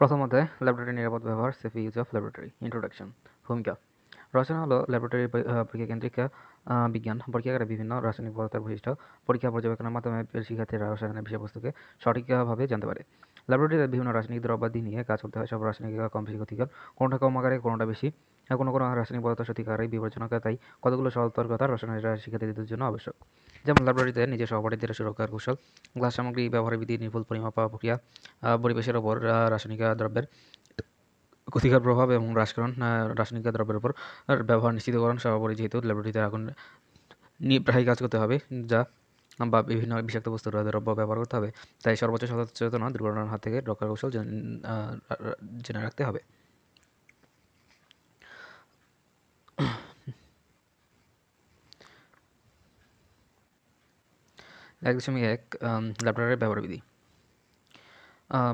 প্রথমত ল্যাবরেটরি নিরাপদ ব্যবহার safe use of laboratory introduction ভূমিকা রচনা হলো ল্যাবরেটরি পরীক্ষা কেন্দ্রিক বিজ্ঞান পরীক্ষাগারে বিভিন্ন রাসায়নিক পদার্থের বৈশিষ্ট্য পরীক্ষা পর্যবেক্ষণের মাধ্যমে শিক্ষার্থীরা রসায়নের বিষয়বস্তুকে সঠিকভাবে জানতে পারে ল্যাবরেটরিতে বিভিন্ন রাসায়নিক দ্রব্যাদি নিয়ে কাজ করতে হয় সব রাসায়নিক কম বেশি ক্ষতিকর কোনটা কম আকারে কোনোটা বেশি কোনো কোনো রাসায়নিক পদার্থ ক্ষতিকারী বিবেচনা তাই কতগুলো সতর্কতা রসায়নের শিক্ষার্থীদের জন্য আবশ্যক যেমন লাইব্রেরিতে নিজের সহপাঠীদের সুরক্ষার কৌশল গ্লাস সামগ্রী ব্যবহারের বিধি নির্ভুল পরিমাপ প্রক্রিয়া পরিবেশের ওপর রাসায়নিক দ্রব্যের ক্ষতিকর প্রভাব এবং হ্রাসকরণ রাসায়নিক দ্রব্যের উপর ব্যবহার নিশ্চিতকরণ সহপরি যেহেতু ল্যাবরেটরিতে আগুন নিয়ে প্রায় কাজ করতে হবে যা বা বিভিন্ন বিষাক্ত বস্তুর দ্রব্য ব্যবহার করতে হবে তাই সর্বোচ্চ সচেতনতা দুর্ঘটনার হাত থেকে রক্ষার কৌশল জেনে রাখতে হবে এক দশমিক এক ব্যবহার বিধি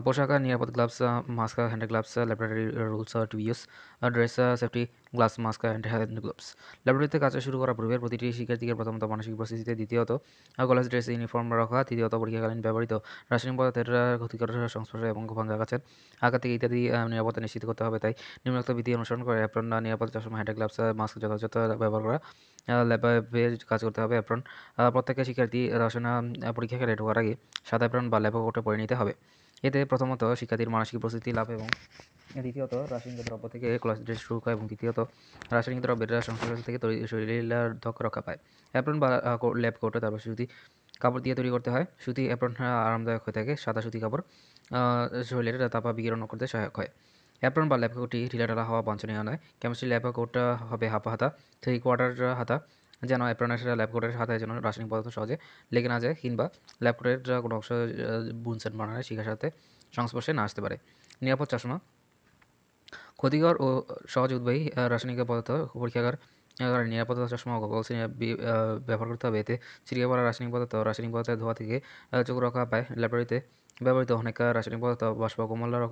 পোশাক নিরাপদ gloves mask hand gloves laboratory rules to use dress safety gloves mask hand hand gloves ল্যাবরেটরিতে কাজ শুরু করার পূর্বে প্রতিটি শিক্ষার্থীকে প্রথমত মানসিক প্রস্তুতিতে দ্বিতীয়ত কলেজ ড্রেস ইউনিফর্ম রাখা তৃতীয়ত পরীক্ষাকালীন ব্যবহৃত রাসায়নিক পদার্থের ক্ষতিকর সংস্পর্শ এবং ভাঙ্গা গাছের আঘাত থেকে ইত্যাদি নিরাপত্তা নিশ্চিত করতে হবে তাই নিম্নোক্ত বিধি অনুসরণ করে অ্যাপ্রন নিরাপদ চশমা হ্যান্ড গ্লাভস মাস্ক যথাযথ ব্যবহার করা ল্যাবে কাজ করতে হবে অ্যাপ্রন প্রত্যেকের শিক্ষার্থী রসায়ন পরীক্ষাকালে ঢোকার আগে সাদা অ্যাপ্রন বা ল্যাব কোটে পরে নিতে হবে এতে প্রথমত শিক্ষার্থীর মানসিক প্রস্তুতি লাভ এবং দ্বিতীয়ত রাসায়নিক দ্রব্য থেকে ড্রেস শুরু হয় এবং তৃতীয়ত রাসায়নিক দ্রব্যের সংশ্লেষ থেকে শরীরার্ধক রক্ষা পায় অ্যাপ্রন বা ল্যাব কোটে তারপর সুতি কাপড় দিয়ে তৈরি করতে হয় সুতি অ্যাপ্রন আরামদায়ক হয়ে থাকে সাদা সুতি কাপড় শরীরের তাপা বিকিরণ করতে সহায়ক হয় অ্যাপ্রন বা ল্যাব কোটটি ঢিলাঢালা হওয়া বাঞ্ছনীয় নয় কেমিস্ট্রি ল্যাব কোটটা হবে হাফা হাতা থ্রি কোয়ার্টার হাতা যেন সাথে ল্যাবকোটের সাথে যেন রাসায়নিক পদার্থ সহজে লেগে না যায় কিংবা ল্যাবকোটের কোনো অংশ বুনসেন বানানের শিখার সাথে সংস্পর্শে না আসতে পারে নিরাপদ চশমা ক্ষতিকর ও সহজ উদ্বাহী রাসায়নিক পদার্থ পরীক্ষাগার নিরাপত্তা চশমা গগলস ব্যবহার করতে হবে এতে ছিটিয়ে পড়া রাসায়নিক পদার্থ রাসায়নিক পদার্থের ধোয়া থেকে চোখ রক্ষা পায় ল্যাবরেটরিতে ব্যবহৃত অনেক রাসায়নিক পদার্থ বাষ্প কমলার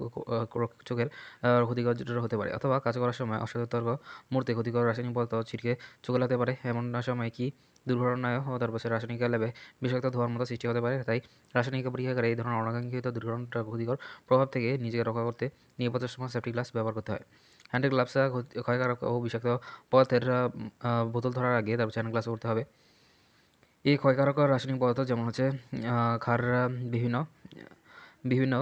চোখের ক্ষতিকর হতে পারে অথবা কাজ করার সময় অসতর্ক মুহূর্তে ক্ষতিকর রাসায়নিক পদার্থ ছিটকে চোখে লাগতে পারে এমন সময় কি দুর্ঘটনায় হওয়ার পাশে রাসায়নিক ল্যাবে বিষাক্ত ধোয়ার মতো সৃষ্টি হতে পারে তাই রাসায়নিক পরীক্ষাগারে এই ধরনের অনাকাঙ্ক্ষিত দুর্ঘটনার ক্ষতিকর প্রভাব থেকে নিজেকে রক্ষা করতে নিরাপদ সময় সেফটি গ্লাস ব্যবহার করতে হয় হ্যান্ড গ্লাভস ক্ষয়কারক ও বিষাক্ত পদার্থের বোতল ধরার আগে তারপর হ্যান্ড গ্লাস করতে হবে এই ক্ষয়কারক রাসায়নিক পদার্থ যেমন হচ্ছে ক্ষার বিভিন্ন বিভিন্ন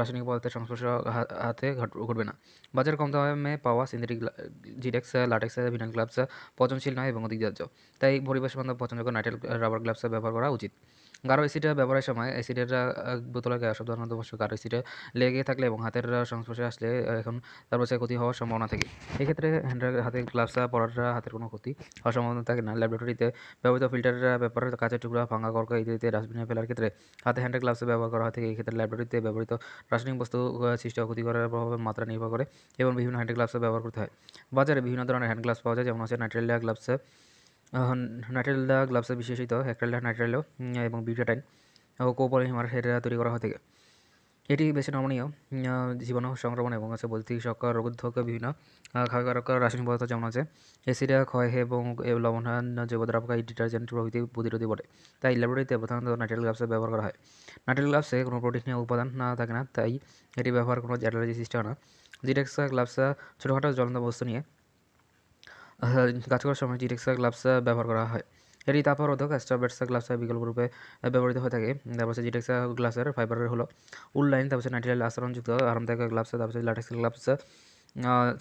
রাসায়নিক পদার্থের সংস্পর্শ হাতে ঘটবে না বাজার কম দামে পাওয়া সিন্থেটিক জিডেক্স লাটেক্স ভিনাইল গ্লাভস পচনশীল নয় এবং অধিক তাই পরিবেশ বান্ধব পচনযোগ্য করে নাইট্রেল রাবার গ্লাভস ব্যবহার করা উচিত গাঢ় অ্যাসিডের ব্যবহারের সময় অ্যাসিডের বোতলে সাধারণত অবশ্য গাঢ় লেগে থাকলে এবং হাতের সংস্পর্শে আসলে এখন তারপর সে ক্ষতি হওয়ার সম্ভাবনা থাকে এক্ষেত্রে হ্যান্ডের হাতে গ্লাভস পরাটা হাতের কোনো ক্ষতি হওয়ার সম্ভাবনা থাকে না ল্যাবরেটরিতে ব্যবহৃত ফিল্টারের ব্যাপারে কাঁচের টুকরা ভাঙা কর্ক ইত্যাদিতে ডাস্টবিনে ফেলার ক্ষেত্রে হাতে হ্যান্ডের গ্লাভস ব্যবহার করা হয় থাকে এক্ষেত্রে ল্যাবরেটরিতে ব্যবহৃত রাসায়নিক বস্তু সৃষ্টি করার প্রভাবের মাত্রা নির্ভর করে এবং বিভিন্ন হ্যান্ড গ্লাভস ব্যবহার করতে হয় বাজারে বিভিন্ন ধরনের হ্যান্ড গ্লাভস পাওয়া যায় যেমন আছে নাইট্রেলিয়া গ্লাভস নাইট্রেল দ্য গ্লাভসে বিশেষিত অ্যাক্রেলা নাইট্রেলো এবং বিউটাটাইন ও কোপল হিমারের তৈরি করা হয়ে থাকে এটি বেশি নমনীয় জীবাণু সংক্রমণ এবং আছে বলতে শক্কা রোগোদ্ধক বিভিন্ন ক্ষয়কারক রাসায়নিক পদার্থ যেমন আছে এসিডা ক্ষয় এবং লবণ লবণান এই ডিটারজেন্ট প্রভৃতি প্রতিরোধী বটে তাই ল্যাবরেটরিতে প্রধানত নাইট্রেল গ্লাভস ব্যবহার করা হয় নাইট্রেল গ্লাভসে কোনো প্রোটিনীয় উপাদান না থাকে না তাই এটি ব্যবহার কোনো অ্যালার্জি সিস্টেম হয় না জিটেক্সা গ্লাভসা ছোটোখাটো জ্বলন্ত বস্তু নিয়ে কাজ করার সময় টিটেক্সা গ্লাভস ব্যবহার করা হয় এটি অধক অ্যাস্ট্রাবেটসা গ্লাভস বিকল্প রূপে ব্যবহৃত হয়ে থাকে তারপর হচ্ছে জিটেক্সা গ্লাসের ফাইবারের হলো উল লাইন তারপর হচ্ছে নাইট্রাইল আচরণযুক্ত আরামদায়ক গ্লাভস তারপর হচ্ছে ল্যাটেক্স গ্লাভস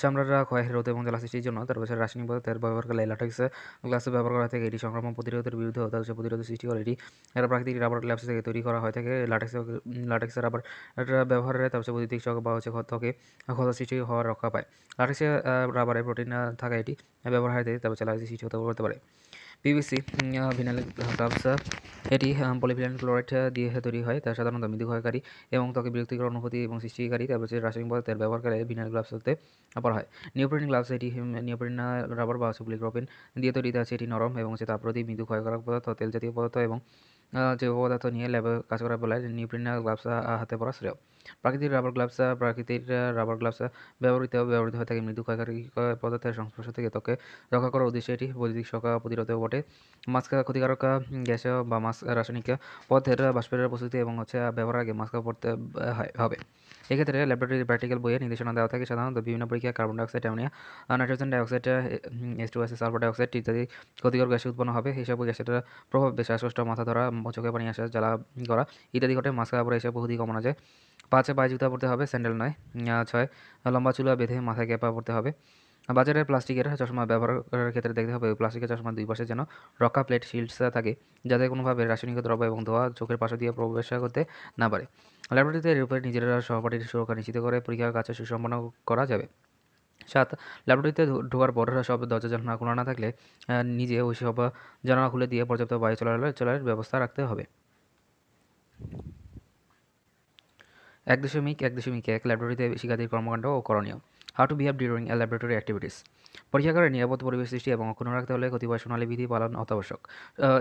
চামড়াটা ক্ষয় রোধ এবং জলাশিষ্টির জন্য তার পাশে রাসায়নিক পদার্থের ব্যবহার করলে ল্যাটেক্স গ্লাসের ব্যবহার করা থেকে এটি সংক্রমণ প্রতিরোধের বিরুদ্ধে হতাশা প্রতিরোধ সৃষ্টি করে এটি এরা প্রাকৃতিক রাবার ল্যাপস থেকে তৈরি করা হয় থাকে ল্যাটেক্স ল্যাটেক্সের রাবার ব্যবহারে তারপরে বৈদ্যুতিক শক বা হচ্ছে ক্ষতকে ক্ষত সৃষ্টি হওয়ার রক্ষা পায় ল্যাটেক্সের রাবারে প্রোটিন থাকা এটি ব্যবহার হারিয়ে তারপর জলাশিষ্টি হতে করতে পারে পিভিসি ভিনাইল গ্লাভস এটি পলিভিলেন ক্লোরাইড দিয়ে তৈরি হয় তা সাধারণত মৃদু ক্ষয়কারী এবং ত্বকে বিরক্তিকর অনুভূতি এবং সৃষ্টিকারী তারপর রাসায়নিক পদার্থের ব্যবহার করে ভিনাইল গ্লাভস হতে পরা হয় নিওপ্রিন গ্লাভস এটি নিওপ্রিন রাবার বা সুপ্লিক্রোপিন দিয়ে তৈরি আছে এটি নরম এবং হচ্ছে প্রতি মৃদু ক্ষয়কারক পদার্থ তেল জাতীয় পদার্থ এবং জৈব পদার্থ নিয়ে ল্যাবে কাজ করার বেলায় নিউপ্রিন গ্লাভস হাতে পরা শ্রেয় প্রাকৃতিক রাবার গ্লাভস প্রাকৃতিক রাবার গ্লাভস ব্যবহৃত ব্যবহৃত হয়ে থাকে মৃদু ক্ষয়কারী পদার্থের সংস্পর্শ থেকে ত্বকে রক্ষা করার উদ্দেশ্যে এটি বৈদ্যুতিক শকা প্রতিরোধেও বটে মাস্ক ক্ষতিকারক গ্যাস বা মাস্ক রাসায়নিক পথের বাষ্পের প্রস্তুতি এবং হচ্ছে ব্যবহার আগে মাস্ক পড়তে হয় হবে এক্ষেত্রে ল্যাবরেটরি প্র্যাকটিক্যাল বইয়ে নির্দেশনা দেওয়া থাকে সাধারণত বিভিন্ন পরীক্ষা carbon dioxide ammonia nitrogen dioxide S two S sulphur dioxide ইত্যাদি ক্ষতিকর গ্যাসে উৎপন্ন হবে হিসাবে গ্যাসের প্রভাব শ্বাসকষ্ট মাথা ধরা চোখে পানি আসা জ্বালা করা ইত্যাদি ঘটে মাস্ক কাপড় এসব বহুদি কমানো যায় পাঁচে পায়ে জুতা পড়তে হবে স্যান্ডেল নয় ছয় লম্বা চুলা বেঁধে মাথায় ক্যাপা পড়তে হবে বাজারে প্লাস্টিকের চশমা ব্যবহারের ক্ষেত্রে দেখতে হবে প্লাস্টিকের চশমা দুই পাশে যেন রক্ষা প্লেট শিল্ডস থাকে যাতে কোনোভাবে রাসায়নিক দ্রব্য এবং ধোয়া চোখের পাশে দিয়ে প্রবেশ করতে না পারে ল্যাবরেটরিতে এর উপরে নিজেরা সহপাঠীর সুরক্ষা নিশ্চিত করে পরীক্ষার কাছে সুসম্পন্ন করা যাবে সাত ল্যাবরেটরিতে ঢোকার পরেরা সব দরজা জানা খোলা না থাকলে নিজে ওই সব জানা খুলে দিয়ে পর্যাপ্ত বায়ু চলাচলের ব্যবস্থা রাখতে হবে এক দশমিক এক দশমিক এক ল্যাবরেটরিতে শিক্ষার্থীর কর্মকাণ্ড ও করণীয় how to behave during a laboratory activities পরীক্ষাগারে নিরাপদ পরিবেশ সৃষ্টি এবং অক্ষুণ্ণ রাখতে হলে কতিপয় সোনালী বিধি পালন অত্যাবশ্যক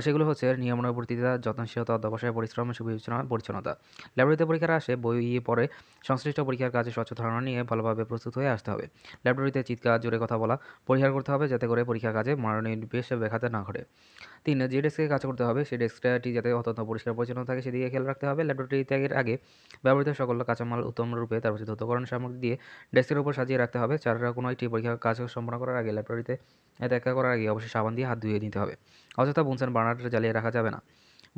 সেগুলো হচ্ছে নিয়মানুবর্তিতা যত্নশীলতা অধ্যবসায় পরিশ্রম সুবিবেচনা পরিচ্ছন্নতা ল্যাবরেটরিতে পরীক্ষার আসে বই ইয়ে পরে সংশ্লিষ্ট পরীক্ষার কাজে স্বচ্ছ ধারণা নিয়ে ভালোভাবে প্রস্তুত হয়ে আসতে হবে ল্যাবরেটরিতে চিৎকার জোরে কথা বলা পরিহার করতে হবে যাতে করে পরীক্ষার কাজে মনোনিবেশ ব্যাঘাতে না ঘটে তিন যে ডেস্কে কাজ করতে হবে সেই ডেস্কটি যাতে অত্যন্ত পরিষ্কার পরিচ্ছন্ন থাকে সেদিকে খেয়াল রাখতে হবে ল্যাবরেটরি ত্যাগের আগে ব্যবহৃত সকল কাঁচামাল উত্তম রূপে তারপর ধৌতকরণ সামগ্রী দিয়ে ডেস্কের উপর সাজিয়ে রাখতে হবে চারা কোনো একটি পরীক্ষার কাজ সম্পন্ন করার আগে ল্যাবরেটরিতে দেখা করার আগে অবশ্যই সাবান দিয়ে হাত ধুয়ে নিতে হবে অযথা বুনসেন বার্নারটা জ্বালিয়ে রাখা যাবে না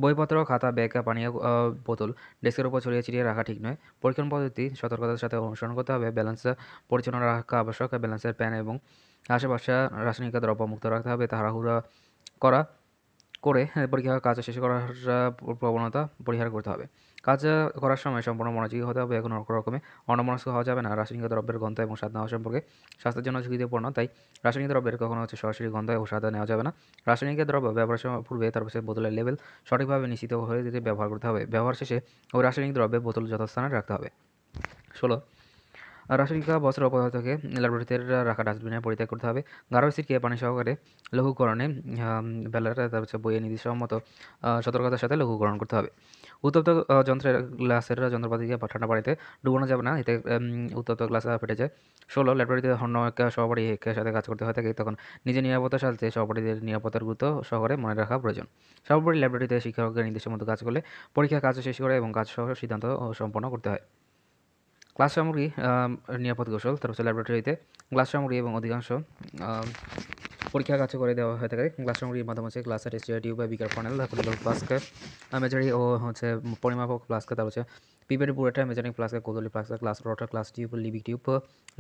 বইপত্র খাতা ব্যাগ পানীয় বোতল ডেস্কের উপর ছড়িয়ে ছিটিয়ে রাখা ঠিক নয় পরীক্ষণ পদ্ধতি সতর্কতার সাথে অনুসরণ করতে হবে ব্যালেন্স পরিচালনা রাখা আবশ্যক ব্যালেন্সের প্যান এবং আশেপাশে রাসায়নিক দ্রব্য মুক্ত রাখতে হবে তাড়াহুড়া করা করে পরীক্ষা কাজ শেষ করার প্রবণতা পরিহার করতে হবে কাজ করার সময় সম্পূর্ণ মনোযোগী হতে হবে এখন রকমে অনমনস্ক হওয়া যাবে না রাসায়নিক দ্রব্যের গন্ধ এবং স্বাদ নেওয়া সম্পর্কে স্বাস্থ্যের জন্য ঝুঁকিপূর্ণ তাই রাসায়নিক দ্রব্যের কখনো হচ্ছে সরাসরি গন্ধ এবং স্বাদ নেওয়া যাবে না রাসায়নিক দ্রব্য ব্যবহারের সময় পূর্বে তার পাশে বোতলের লেভেল সঠিকভাবে নিশ্চিত হয়ে যেতে ব্যবহার করতে হবে ব্যবহার শেষে ও রাসায়নিক দ্রব্যে বোতল যথাস্থানে রাখতে হবে ষোলো রাসায়নিক বস্ত্র অপদার্থকে ল্যাবরেটরিতে রাখা ডাস্টবিনে পরিত্যাগ করতে হবে গাঢ় সিটকে পানি সহকারে লঘুকরণে বেলাটা হচ্ছে বইয়ে নির্দিষ্ট মতো সতর্কতার সাথে লঘুকরণ করতে হবে উত্তপ্ত যন্ত্রের গ্লাসের যন্ত্রপাতি দিয়ে ঠান্ডা পানিতে ডুবানো যাবে না এতে উত্তপ্ত গ্লাস ফেটে যায় ষোলো ল্যাবরেটরিতে অন্য এক সহপাঠী একের সাথে কাজ করতে হয় থাকে তখন নিজের নিরাপত্তার সাথে সহপাঠীদের নিরাপত্তার গুরুত্ব সহকারে মনে রাখা প্রয়োজন সর্বোপরি ল্যাবরেটরিতে শিক্ষকের নির্দিষ্ট মতো কাজ করলে পরীক্ষা কাজ শেষ করে এবং কাজ সহ সিদ্ধান্ত সম্পন্ন করতে হয় ক্লাস সামগ্রী নিরাপদ কৌশল তার হচ্ছে ল্যাবরেটরিতে ক্লাস সামগ্রী এবং অধিকাংশ পরীক্ষা কাছে করে দেওয়া হয়ে থাকে গ্লাস সামগ্রীর মাধ্যমে হচ্ছে গ্লাস আর টিউ বা বিকার ফানেল পলিগল ফ্লাস্কে মেজারি ও হচ্ছে পরিমাপক ফ্লাস্কে তার হচ্ছে পিপেড বুড়েটা মেজারিং ফ্লাস্কে কোদলি ফ্লাস্কে ক্লাস রটার ক্লাস টিউব লিবিক টিউব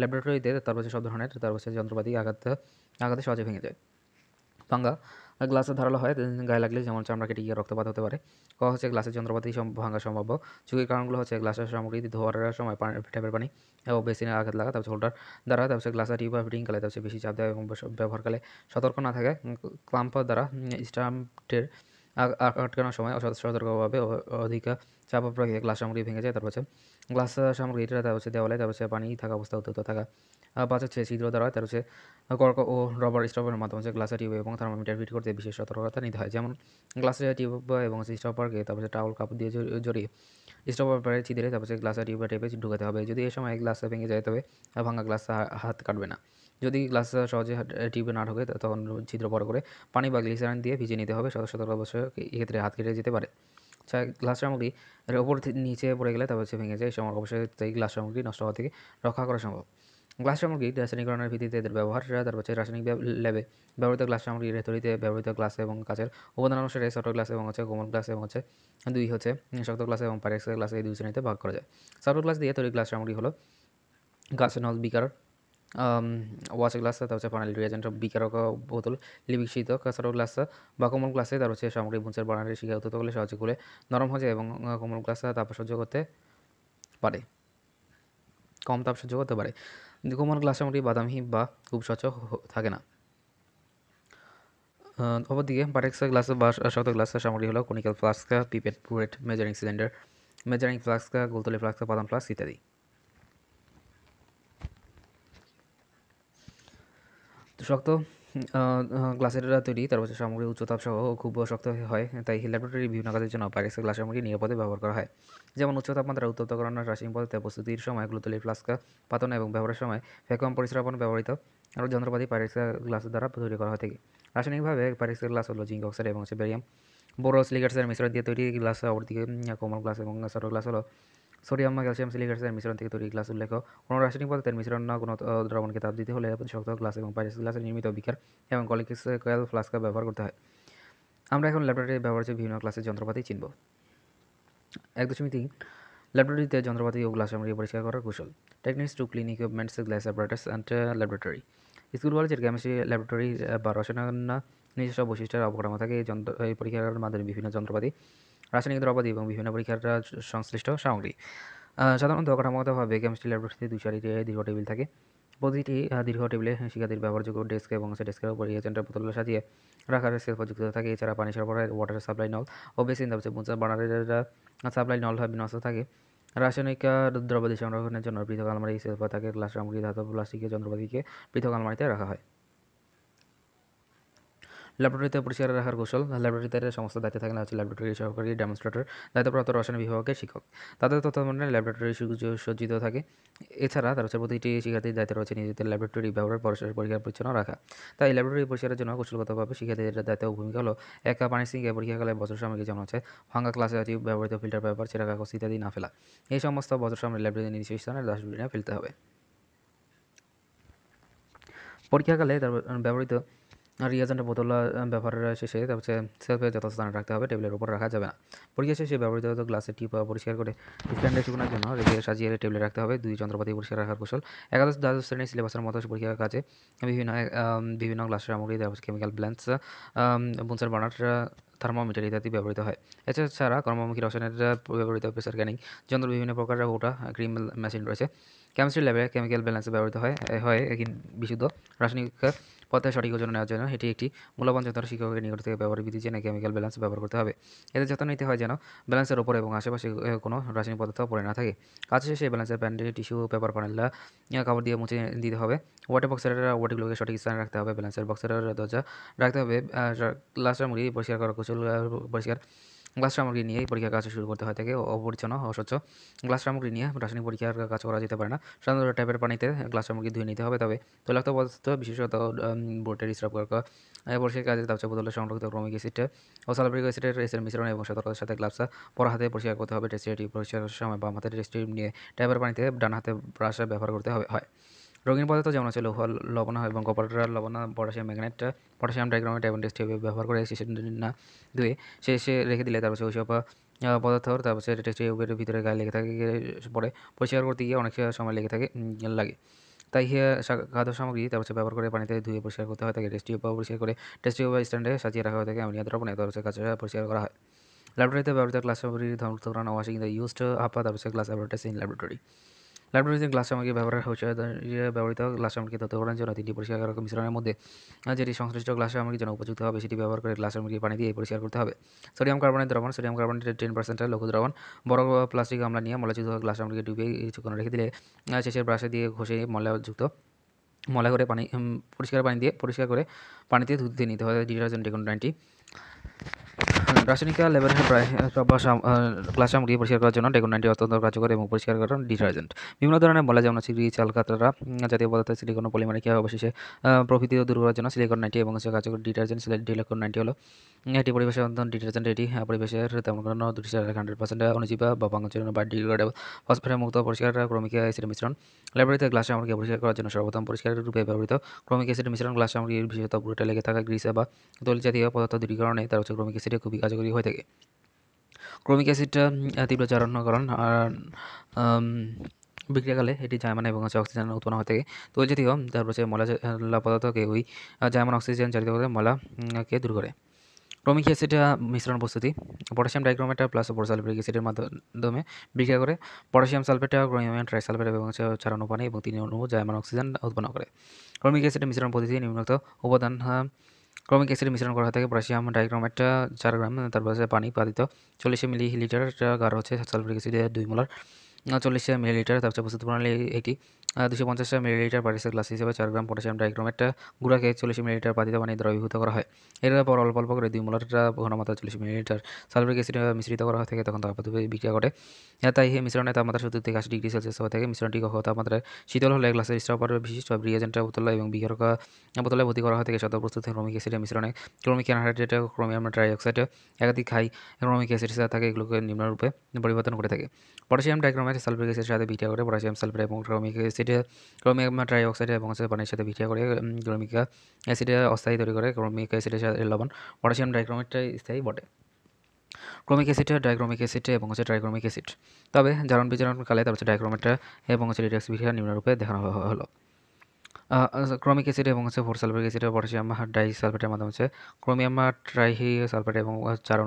ল্যাবরেটরিতে তার হচ্ছে সব ধরনের তার হচ্ছে যন্ত্রপাতি আঘাত আঘাতে সহজে ভেঙে যায় ভাঙ্গা গ্লাসে ধারালো হয় গায়ে লাগলে যেমন চামড়া কেটে গিয়ে রক্তপাত হতে পারে ক হচ্ছে গ্লাসের যন্ত্রপাতি ভাঙা সম্ভাব্য ঝুঁকির কারণগুলো হচ্ছে গ্লাসের সামগ্রী ধোয়ার সময় ট্যাপের পানি এবং বেসিনে আঘাত লাগা তারপর হোল্ডার দ্বারা তারপর গ্লাসে টিউব বা কালে তারপর বেশি চাপ দেওয়া এবং ব্যবহারকালে সতর্ক না থাকে ক্লাম্প দ্বারা স্টাম্পের আটকানোর সময় সতর্কভাবে অধিক চাপ প্রয়োগে গ্লাস সামগ্রী ভেঙে যায় তারপর হচ্ছে গ্লাস সামগ্রী এটা তারপর দেওয়ালে তারপর পানি থাকা অবস্থা উত্তপ্ত থাকা পাঁচ হচ্ছে ছিদ্র দ্বারা তার হচ্ছে কর্ক ও রবার স্টপারের মাধ্যমে হচ্ছে গ্লাসের টিউব এবং থার্মোমিটার ফিট করতে বিশেষ সতর্কতা নিতে হয় যেমন গ্লাসের টিউব এবং স্টপারকে তারপর টাউল কাপড় দিয়ে জড়িয়ে স্টপারে ছিদ্রে তারপর গ্লাসের টিউবে টেপে ঢুকাতে হবে যদি এই সময় গ্লাসে ভেঙে যায় তবে ভাঙা গ্লাস হাত কাটবে না যদি গ্লাস সহজে টিউবে না ঢোকে তখন ছিদ্র বড় করে পানি বা গ্লিসারিন দিয়ে ভিজিয়ে নিতে হবে শত সতর্ক অবশ্যই এক্ষেত্রে হাত কেটে যেতে পারে আচ্ছা গ্লাস সামগ্রী এর ওপর নিচে পড়ে গেলে তারপর সে ভেঙে যায় সময় অবশ্যই তাই গ্লাস সামগ্রী নষ্ট হওয়া থেকে রক্ষা করা সম্ভব গ্লাস সামগ্রী রাসায়নিকরণের ভিত্তিতে এদের ব্যবহার তার হচ্ছে রাসায়নিক ল্যাবে ব্যবহৃত গ্লাস সামগ্রী রেথরিতে ব্যবহৃত গ্লাস এবং কাচের উপাদান অনুসারে সফট গ্লাস এবং হচ্ছে কোমল গ্লাস এবং হচ্ছে দুই হচ্ছে শক্ত গ্লাস এবং পারেক্স গ্লাস এই দুই শ্রেণীতে ভাগ করা যায় সফট গ্লাস দিয়ে তৈরি গ্লাস সামগ্রী হলো গ্লাস নল বিকার ওয়াচ গ্লাস তার হচ্ছে ফাইনাল রিয়াজেন্ট বিকারক বোতল লিবিক শীতক গ্লাস বা কোমল গ্লাসে তার হচ্ছে সামগ্রী বুঞ্চের বানানের শিক্ষা উত্তত করলে সহজে খুলে নরম হয়ে যায় এবং কোমল গ্লাস তাপ সহ্য করতে পারে কম তাপ সহ্য করতে পারে ঘুমানোর গ্লাসের বাদামি বা খুব স্বচ্ছ থাকে না অপরদিকে বাটেক্সা গ্লাসের বা শক্ত গ্লাসের সামগ্রী হলো কনিক্যাল ফ্লাস্কা pipette burette measuring cylinder measuring ফ্লাস্কা গোলতলি ফ্লাস্কা বাদাম ফ্লাস্ক ইত্যাদি শক্ত গ্লাসের তৈরি তার পাশে সামগ্রী উচ্চতাপ সহ খুব শক্ত হয় তাই হিল ল্যাবরেটরি বিভিন্ন কাজের জন্য পাইরেক্স গ্লাস সামগ্রী নিরাপদে ব্যবহার করা হয় যেমন উচ্চ তাপমাত্রা করানোর রাসায়নিক পদার্থ প্রস্তুতির সময় গ্লুতলি ফ্লাস্কা পাতন এবং ব্যবহারের সময় ভ্যাকুয়াম পরিস্রাপন ব্যবহৃত আরও যন্ত্রপাতি পাইরেক্স গ্লাস দ্বারা তৈরি করা হয়ে থাকে রাসায়নিকভাবে পাইরেক্স গ্লাস হলো জিঙ্ক অক্সাইড এবং হচ্ছে বেরিয়াম বোরো মিশ্রণ দিয়ে তৈরি গ্লাস অবর্তিকে কোমল গ্লাস এবং সরো গ্লাস হলো সোডিয়াম ক্যালসিয়াম সিলিকাসের মিশ্রণ থেকে তৈরি গ্লাস উল্লেখ কোনো রাসায়নিক পদার্থের মিশ্রণ না কোনো দ্রবণকে তাপ দিতে হলে শক্ত গ্লাস এবং পাইরেস গ্লাসের নির্মিত বিকার এবং কলিক্যাল ফ্লাস্ক ব্যবহার করতে হয় আমরা এখন ল্যাবরেটরি ব্যবহার্য বিভিন্ন ক্লাসের যন্ত্রপাতি চিনব এক দশমিক তিন ল্যাবরেটরিতে যন্ত্রপাতি ও গ্লাস সামগ্রী পরিষ্কার করার কৌশল techniques to clean equipments glass apparatus and laboratory school কলেজের কেমিস্ট্রি ল্যাবরেটরি বা রসায়ন নিজস্ব বৈশিষ্ট্যের অবকাঠামো থাকে যন্ত্র এই পরীক্ষার মাধ্যমে বিভিন্ন যন্ত্রপাতি রাসায়নিক দ্রবাদি এবং বিভিন্ন পরীক্ষার সংশ্লিষ্ট সামগ্রী সাধারণত কাঠামোগতভাবে কেমিস্ট্রি ল্যাবরেটরিতে দুই সারিতে দীর্ঘ টেবিল থাকে প্রতিটি দীর্ঘ টেবিলে শিক্ষার্থীর ব্যবহারযোগ্য ডেস্ক এবং সে ডেস্কের উপর এজেন্টের বোতল সাজিয়ে রাখার স্কেল যুক্ত থাকে এছাড়া পানি সরবরাহ ওয়াটার সাপ্লাই নল ও বেসিন তারপরে মুচা বানারের সাপ্লাই নল বিনষ্ট থাকে রাসায়নিক দ্রব্যাদি সংরক্ষণের জন্য পৃথক আলমারি সেলফা থাকে গ্লাস সামগ্রী ধাতব প্লাস্টিকের যন্ত্রপাতিকে পৃথক আলমারিতে রাখা হয় ল্যাবরেটরিতে পরিষ্কার রাখার কৌশল ল্যাবরেটরিতে সমস্ত থাকে না হচ্ছে ল্যাবরেটরি সহকারী ডেমনস্ট্রেটর দায়িত্বপ্রাপ্ত রসায়ন বিভাগের শিক্ষক তাদের তত্ত্বাবধানে ল্যাবরেটরি সুসজ্জিত থাকে এছাড়া তার হচ্ছে প্রতিটি শিক্ষার্থীর দায়িত্ব রয়েছে নিজেদের ল্যাবরেটরি ব্যবহার পরিষ্কার পরীক্ষা পরিচ্ছন্ন রাখা তাই ল্যাবরেটরি পরিষ্কারের জন্য কৌশলগতভাবে শিক্ষার্থীদের দায়িত্ব ভূমিকা হলো একা পানি এ পরীক্ষাকালে বছর সামগ্রী যেমন আছে ভাঙ্গা ক্লাসে আছে ব্যবহৃত ফিল্টার ব্যবহার ছেড়া কাগজ ইত্যাদি না ফেলা এই সমস্ত বছর সামনে ল্যাবরেটরি নির্দিষ্ট স্থানে ডাস্টবিনে ফেলতে হবে পরীক্ষাকালে তার ব্যবহৃত আর রিয়াজেন্ট বোতল ব্যবহারের শেষে হচ্ছে সেলফে যথাস্থানে রাখতে হবে টেবিলের উপর রাখা যাবে না পরীক্ষা শেষে ব্যবহৃত গ্লাসের টিপ পরিষ্কার করে স্ট্যান্ডে শুকনোর জন্য রেখে সাজিয়ে টেবিলে রাখতে হবে দুই যন্ত্রপাতি পরিষ্কার রাখার কৌশল একাদশ দ্বাদশ শ্রেণীর সিলেবাসের মতো পরীক্ষার কাছে বিভিন্ন বিভিন্ন গ্লাসের সামগ্রী chemical balance Bunsen burner thermometer ইত্যাদি ব্যবহৃত হয় এছাড়া কর্মমুখী রসায়নের ব্যবহৃত প্রেসার ক্যানিং যন্ত্র বিভিন্ন প্রকারের ওটা ক্রিম মেশিন রয়েছে কেমিস্ট্রি ল্যাবে কেমিক্যাল ব্যালেন্স ব্যবহৃত হয় হয় বিশুদ্ধ রাসায়নিক পথে সঠিক ওজন নেওয়ার জন্য এটি একটি মূল্যবান যন্ত্র শিক্ষকের নিকট থেকে ব্যবহার বিধি জেনে কেমিক্যাল ব্যালেন্স ব্যবহার করতে হবে এতে যত্ন নিতে হয় যেন ব্যালেন্সের ওপর এবং আশেপাশে কোনো রাসায়নিক পদার্থ পড়ে না থাকে কাজ শেষে ব্যালেন্সের প্যান্ডেল টিস্যু পেপার পানেলা কাপড় দিয়ে মুছে দিতে হবে ওয়াটার বক্সের ওয়াটিগুলোকে সঠিক স্থানে রাখতে হবে ব্যালেন্সের বক্সের দরজা রাখতে হবে গ্লাসের মুড়ি পরিষ্কার করা কুচুল পরিষ্কার গ্লাস সামগ্রী নিয়ে পরীক্ষার কাজ শুরু করতে হয় থেকে অপরিচ্ছন্ন অস্বচ্ছ গ্লাস সামগ্রী নিয়ে রাসায়নিক পরীক্ষার কাজ করা যেতে পারে না সাধারণত ট্যাপের পানিতে গ্লাস সামগ্রী ধুয়ে নিতে হবে তবে তৈলাক্ত পদার্থ বিশেষত বোটের স্ট্রাপ করা পরিষ্কার কাজে তাপচা বদলে সংরক্ষিত ক্রমিক অ্যাসিডে ও সালফিক অ্যাসিডের এসের মিশ্রণ এবং সতর্কতার সাথে গ্লাভস পরা হাতে পরিষ্কার করতে হবে টেস্টি পরিষ্কার সময় বাম হাতে টেস্টি নিয়ে ট্যাপের পানিতে ডান হাতে ব্রাশ ব্যবহার করতে হবে হয় রঙিন পদার্থ যেমন আছে লোহা লবণা এবং কপারটা লবণা পটাশিয়াম ম্যাগনেট পটাশিয়াম ডাইক্রোমেট এবং টেস্ট ব্যবহার করে সে না ধুয়ে সে সে রেখে দিলে তারপর ওইসব পদার্থ তারপর সে টেস্ট টিউবের ভিতরে গায়ে লেগে থাকে পরে পরিষ্কার করতে গিয়ে অনেক সময় লেগে থাকে লাগে তাই খাদ্য সামগ্রী তারপর সে ব্যবহার করে পানিতে ধুয়ে পরিষ্কার করতে হয় তাকে টেস্ট টিউব পরিষ্কার করে টেস্ট টিউব স্ট্যান্ডে সাজিয়ে রাখা হয় থাকে অ্যামোনিয়া দ্রবণে তারপর সে কাঁচা পরিষ্কার করা হয় ল্যাবরেটরিতে ব্যবহৃত ক্লাস সামগ্রী ধর্মতরণ ওয়াশিং দ্য ইউজড আপা তারপর সে ক্লাস অ্যাবরেটাস ইন ল্যাবরেটরি ল্যাবরেটরিতে গ্লাসেমাকে ব্যবহার হচ্ছে ইয়ে ব্যবহৃত গ্লাসেমাকে তথ্য গ্রহণের জন্য তিনটি পরিষ্কার মিশ্রণের মধ্যে যেটি সংশ্লিষ্ট গ্লাসেমাকির জন্য উপযুক্ত হবে সেটি ব্যবহার করে গ্লাস গ্লাসেমাকি পানি দিয়ে পরিষ্কার করতে হবে সোডিয়াম কার্বনেট দ্রবণ সোডিয়াম কার্বনেট টেন পার্সেন্টের লঘু দ্রবণ বড় প্লাস্টিক আমরা নিয়ে মলাযুক্ত গ্লাস গ্লাসেমাকিকে ডুবিয়ে কিছুক্ষণ রেখে দিলে শেষের ব্রাশে দিয়ে ঘষে মলাযুক্ত মলা করে পানি পরিষ্কার পানি দিয়ে পরিষ্কার করে পানিতে ধুতে নিতে হবে ডিটারজেন্ট টোয়েন্টি হ্যাঁ, রাসায়নিক লেবারের প্রায় ক্লাসে আমরা পরিষ্কার করার জন্য ডেগুন নাইনটি অত্যন্ত কার্যকর এবং পরিষ্কার করার ডিটারজেন্ট বিভিন্ন ধরনের বলা যেমন সিগড়ি চালকাতরা জাতীয় পদার্থ সিলিকন পলিমারে কী অবশেষে প্রকৃতি দূর করার জন্য সিলিকন নাইনটি এবং হচ্ছে কার্যকর ডিটারজেন্ট সিলিকন নাইনটি হলো এটি পরিবেশের অন্তন ডিটারজেন্ট এটি পরিবেশের তেমন কোনো দুটি হান্ড্রেড পার্সেন্ট অনুজীব বা জন্য বা ডিগ্রেড ফসফেটের মুক্ত পরিষ্কার ক্রমিক অ্যাসিড মিশ্রণ লাইব্রেরিতে গ্লাসে আমরা পরিষ্কার করার জন্য সর্বপ্রথম পরিষ্কার রূপে ব্যবহৃত ক্রমিক অ্যাসিড মিশ্রণ গ্লাসে আমরা বিশেষত পুরোটা লেগে থাকা গ্রিসা বা দল জাতীয় পদার্থ দূরীকরণে তার হচ্ছে ক্রমিক অ্যাসিডে খুবই কার্যকরী হয়ে থাকে ক্রমিক অ্যাসিডটা তীব্র জারণ্যকরণ আর বিক্রিয়াকালে এটি জায়মান এবং হচ্ছে অক্সিজেন উৎপন্ন হয়ে থাকে তো জাতীয় তারপর হচ্ছে ময়লা পদার্থকে ওই জায়মান অক্সিজেন চালিত করে ময়লাকে দূর করে ক্রমিক অ্যাসিডটা মিশ্রণ প্রস্তুতি পটাশিয়াম ডাইক্রোমেটা প্লাস বোরসালফিক অ্যাসিডের মাধ্যমে বিক্রিয়া করে পটাশিয়াম সালফেটটা ক্রোমিয়াম ট্রাইসালফেট এবং হচ্ছে চারণ উপানে এবং তিন অনু জায়মান অক্সিজেন উৎপন্ন করে ক্রমিক অ্যাসিডের মিশ্রণ পদ্ধতি নিম্নোক্ত উপাদান ক্রমিক অ্যাসিড মিশ্রণ করা থাকে পটাশিয়াম একটা চার গ্রাম তারপর আছে পানি পাতিত চল্লিশ মিলি লিটার গাঢ় হচ্ছে সালফিক অ্যাসিডের দুই মোলার চল্লিশ মিলিলিটার তারপর প্রস্তুত প্রণালী এটি দুশো পঞ্চাশ মিলিলিটার পার্টিসেল গ্লাস হিসেবে চার গ্রাম পটাশিয়াম ডাইক্রোমেটটা গুঁড়াকে চল্লিশ মিলিলিটার পাতিতে পানি দ্রবীভূত করা হয় এরপর অল্প অল্প করে দুই মোলাটা ঘনমাত্রা চল্লিশ মিলিলিটার সালফারিক অ্যাসিড মিশ্রিত করা থাকে তখন তাপমাত্রা বিক্রিয়া ঘটে তাই এই মিশ্রণের তাপমাত্রা সত্তর থেকে আশি ডিগ্রি সেলসিয়াস হওয়া থেকে মিশ্রণটি কখন তাপমাত্রায় শীতল হলে গ্লাসের স্টপার বিশিষ্ট ব্রিয়েজেন্টা বোতলা এবং বিঘরক বোতলে ভর্তি করা হয় থেকে শত প্রস্তুত ক্রমিক অ্যাসিডের মিশ্রণে ক্রমিক অ্যানহাইড্রেট ক্রোমিয়াম ট্রাইঅক্সাইড একাধিক খাই ক্রমিক সাথে থাকে এগুলোকে নিম্নরূপে পরিবর্তন করে থাকে পটাশিয়াম ডাইক্রোমেট সালফারিক অ্যাসিডের সাথে বিক্রিয়া করে পটাশিয়াম সালফার এবং ক্রমিক অ্যাসিডে ক্রোমিক ট্রাই অক্সাইড এবং পানির সাথে বিক্রিয়া করে ক্রোমিকা অ্যাসিডে অস্থায়ী তৈরি করে ক্রমিক অ্যাসিডের সাথে লবণ পটাশিয়াম ডাইক্রোমেটটাই স্থায়ী বটে ক্রোমিক অ্যাসিড ডাইক্রোমিক অ্যাসিড এবং হচ্ছে ট্রাইক্রোমিক অ্যাসিড তবে জারণ বিজারণকালে তার হচ্ছে ডাইক্রোমেটটা এবং হচ্ছে ডিডাক্স বিক্রিয়া নিম্নরূপে দেখানো হলো ক্রমিক অ্যাসিড এবং হচ্ছে ফোর সালফেট অ্যাসিড পটাশিয়াম ডাই সালফেটের মাধ্যমে হচ্ছে ক্রোমিয়াম ট্রাইহি সালফেট এবং চার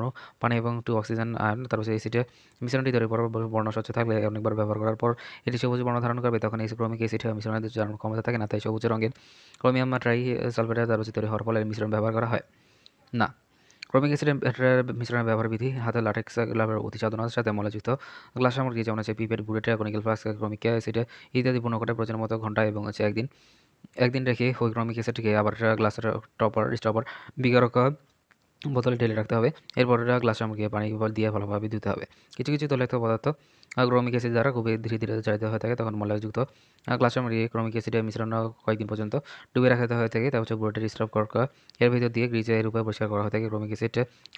পানি এবং টু অক্সিজেন আয়ন তারপর হচ্ছে অ্যাসিডে মিশ্রণটি তৈরি করার বর্ণ স্বচ্ছ থাকলে অনেকবার ব্যবহার করার পর এটি সবুজ বর্ণ ধারণ করবে তখন এই ক্রমিক অ্যাসিড মিশ্রণের চারণ ক্ষমতা থাকে না তাই সবুজ রঙের ক্রোমিয়াম ট্রাইহি সালফেটের তারপর তৈরি হওয়ার ফলে মিশ্রণ ব্যবহার করা হয় না ক্রমিক অ্যাসিডের মিশ্রণের ব্যবহার বিধি হাতে লাটেক্স গ্লাভের সাধনার সাথে মলাযুক্ত গ্লাস সামগ্রী যেমন আছে পিপেড বুলেটে কনিক্যাল ফ্লাস্ক ক্রমিক অ্যাসিডে ইত্যাদি পূর্ণ করে প্রচুর মতো ঘন্টা এবং হচ্ছে একদিন একদিন রেখে হৈক্রমিক ঠিক আবার গ্লাসের টপার স্টপার বিকারক বোতলে ঢেলে রাখতে হবে এরপর গ্লাসে মুখিয়ে পানি দিয়ে ভালোভাবে ধুতে হবে কিছু কিছু তৈলাক্ত পদার্থ ক্রমিক অ্যাসিড দ্বারা খুবই ধীরে ধীরে চালিত হয়ে থাকে তখন মলায়যুক্ত ক্লাসরুম ক্রমিক অ্যাসিডের মিশ্রণ কয়েকদিন পর্যন্ত ডুবে রাখাতে হয়ে থাকে তারপর হচ্ছে বুলেটের স্টপ কর্ক এর ভিতর দিয়ে গ্রিজের উপরে পরিষ্কার করা হয়ে থাকে ক্রমিক অ্যাসিড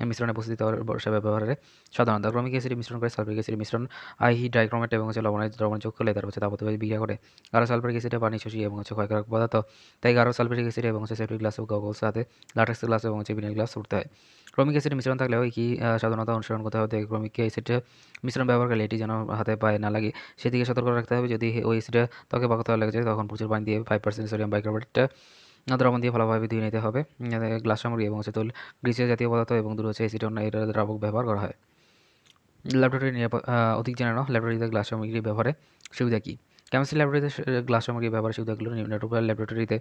মিশ্রণে উপস্থিত বর্ষা ব্যবহারে সাধারণত ক্রমিক অ্যাসিড মিশ্রণ করে সালফিক অ্যাসিড মিশ্রণ আইহি ডাইক্রোমেট এবং হচ্ছে লবণের দ্রবণ যোগ করলে তার হচ্ছে তাপতভাবে বিক্রিয়া করে গাঢ় সালফিক অ্যাসিডে পানি শোষী এবং হচ্ছে ক্ষয়কারক পদার্থ তাই গারো সালফারিক অ্যাসিড এবং হচ্ছে সেফটি গ্লাস গগলস সাথে লাটেক্স গ্লাস এবং হচ্ছে ভিনিল গ্লাস উঠতে হয় ক্রমিক অ্যাসিড মিশ্রণ থাকলেও কি সাধারণত অনুসরণ করতে হবে ক্রমিক অ্যাসিড মিশ্রণ ব্যবহার করলে এটি যেন হাতে পায়ে না লাগে সেদিকে সতর্ক রাখতে হবে যদি ওই অ্যাসিডটা ত্বকে বা কোথাও লেগে যায় তখন প্রচুর পানি দিয়ে ফাইভ পার্সেন্ট সোডিয়াম বাইক্রোবেটটা দ্রবণ দিয়ে ভালোভাবে ধুয়ে নিতে হবে গ্লাস সামগ্রী এবং হচ্ছে তোল গ্রিসের জাতীয় পদার্থ এবং দূর হচ্ছে অ্যাসিড অন্য এটা দ্রাবক ব্যবহার করা হয় ল্যাবরেটরি অধিক জানানো ল্যাবরেটরিতে গ্লাস সামগ্রী ব্যবহারে সুবিধা কী কেমিস্ট্রি ল্যাবরেটরিতে গ্লাস সামগ্রী ব্যবহারের সুবিধাগুলো নিম্নরূপ ল্যাবরেটরিতে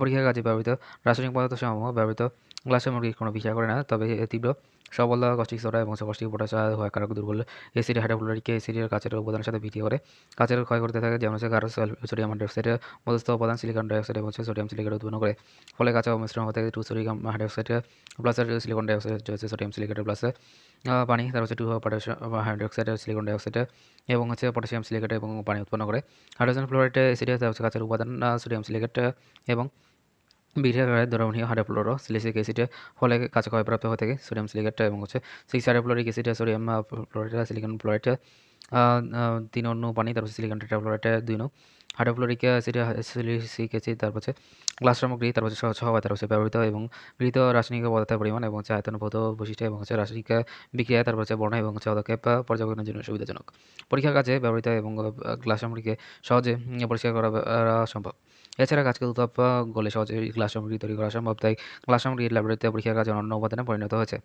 পরীক্ষার কাজে ব্যবহৃত রাসায়নিক পদার্থ সমূহ ব্যবহৃত গ্লাসের মুরগি কোনো বিচার করে না তবে তীব্র সবলতা কষ্টিক সরা এবং সকষ্টিক পটাশা হয় কারক দুর্বল এসিডি হাইড্রোক্লোরিক এসিডের কাছের উপাদানের সাথে ভিত্তি করে কাছের ক্ষয় করতে থাকে যেমন হচ্ছে কারো সোডিয়াম হাইড্রোক্সাইডের মধ্যস্থ উপাদান সিলিকন ডাইঅক্সাইড এবং সোডিয়াম সিলিকেট উৎপন্ন করে ফলে কাছে মিশ্রণ হতে থাকে two sodium hydroxide plus silicon dioxide হচ্ছে সোডিয়াম সিলিকেট প্লাস পানি তার হচ্ছে two potassium hydroxide silicon dioxide এবং হচ্ছে পটাশিয়াম সিলিকেট এবং পানি উৎপন্ন করে হাইড্রোজেন ফ্লোরাইড সিডি হচ্ছে কাঁচের উপাদান সোডিয়াম সিলিকেট এবং বিক্রিয়াগারে দ্রবণীয় হাইড্রোফ্লোরো সিলিসিক অ্যাসিডে ফলে কাঁচা ক্ষয়প্রাপ্ত হয়ে থাকে সোডিয়াম সিলিকেট এবং হচ্ছে সিক্স ফ্লোরি অ্যাসিডে সোডিয়াম ফ্লোরাইড সিলিকন ফ্লোরাইড তিন অন্য পানি তারপর সিলিকন ফ্লোরাইড দুই নৌ ফ্লোরিক অ্যাসিড সিলিসিক অ্যাসিড তারপর হচ্ছে গ্লাস সামগ্রী তারপর হচ্ছে সহ হওয়া তারপর হচ্ছে ব্যবহৃত এবং গৃহীত রাসায়নিক পদার্থের পরিমাণ এবং হচ্ছে বৌদ্ধ বৈশিষ্ট্য এবং হচ্ছে রাসায়নিক বিক্রিয়া তারপর হচ্ছে বর্ণ এবং হচ্ছে অদক্ষেপ পর্যবেক্ষণের জন্য সুবিধাজনক পরীক্ষার কাজে ব্যবহৃত এবং গ্লাস সামগ্রীকে সহজে পরিষ্কার করা সম্ভব এছাড়া গাছকে উত্তাপ গলে সহজে গ্লাস সামগ্রী তৈরি করা সম্ভব তাই গ্লাস সামগ্রী ল্যাবরেটরিতে পরীক্ষার কাজে অন্য উপাদানে পরিণত হয়েছে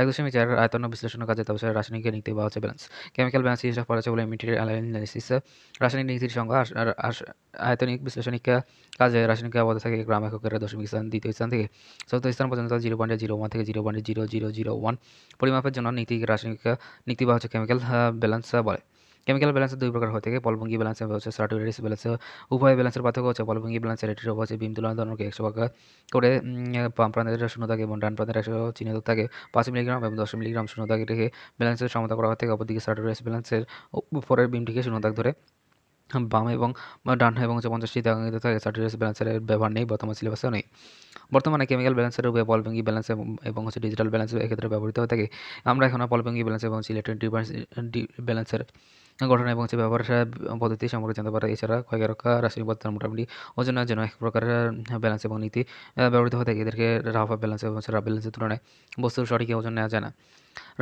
এক দশমিক চার আয়তন বিশ্লেষণের কাজে তবে রাসায়নিক নীতি বা হচ্ছে ব্যালেন্স কেমিক্যাল ব্যালেন্স হিসাব করা হচ্ছে বলে মেটেরিয়াল অ্যানালাইসিস রাসায়নিক নীতির সংখ্যা আয়তনিক বিশ্লেষণিক কাজে রাসায়নিক আবদ্ধ থাকে গ্রাম এককের দশমিক স্থান দ্বিতীয় স্থান থেকে চতুর্থ স্থান পর্যন্ত জিরো পয়েন্ট জিরো ওয়ান থেকে zero point zero zero zero one পরিমাপের জন্য নীতি রাসায়নিক নীতি বা হচ্ছে কেমিক্যাল ব্যালেন্স বলে কেমিক্যাল ব্যালেন্স দুই প্রকার হয়ে থাকে পলভঙ্গি ব্যালেন্স এবং হচ্ছে সার্টুরেটিস ব্যালেন্স উভয় ব্যালেন্সের পার্থক্য হচ্ছে পলভঙ্গি ব্যালেন্স রেটির অভাব হচ্ছে বিম তুলনাধরণকে একশো ভাগ করে বাম প্রান্তের শূন্য থাকে এবং ডান প্রান্তের একশো চিহ্নিত থাকে পাঁচ মিলিগ্রাম এবং দশ মিলিগ্রাম শূন্য থাকে রেখে ব্যালেন্সের সমতা করা হয়ে থাকে অপরদিকে সার্টুরেটিস ব্যালেন্সের উপরের বিমটিকে শূন্য থাক ধরে বাম এবং ডান এবং হচ্ছে পঞ্চাশটি দাগাঙ্গিত থাকে সার্টিফিকেট ব্যালেন্সের ব্যবহার নেই বর্তমান সিলেবাসেও নেই বর্তমানে কেমিক্যাল ব্যালেন্সের উপরে পলভঙ্গি ব্যালেন্স এবং হচ্ছে ডিজিটাল ব্যালেন্স এক্ষেত্রে ব্যবহৃত হয়ে থাকে আমরা এখন পলভঙ্গি ব্যালেন্স এবং সিলেক্টেড ডিভাইস ব্যালেন্সের গঠন এবং সে ব্যবহার পদ্ধতি সম্পর্কে জানতে পারে এছাড়া কয়েক রক্ষা রাসায়নিক পদার্থ মোটামুটি ওজনের জন্য এক প্রকারের ব্যালেন্স এবং নীতি ব্যবহৃত হয়ে থাকে এদেরকে রাফ ব্যালেন্স এবং রাফ ব্যালেন্সের তুলনায় বস্তুর সঠিক ওজন নেওয়া যায় না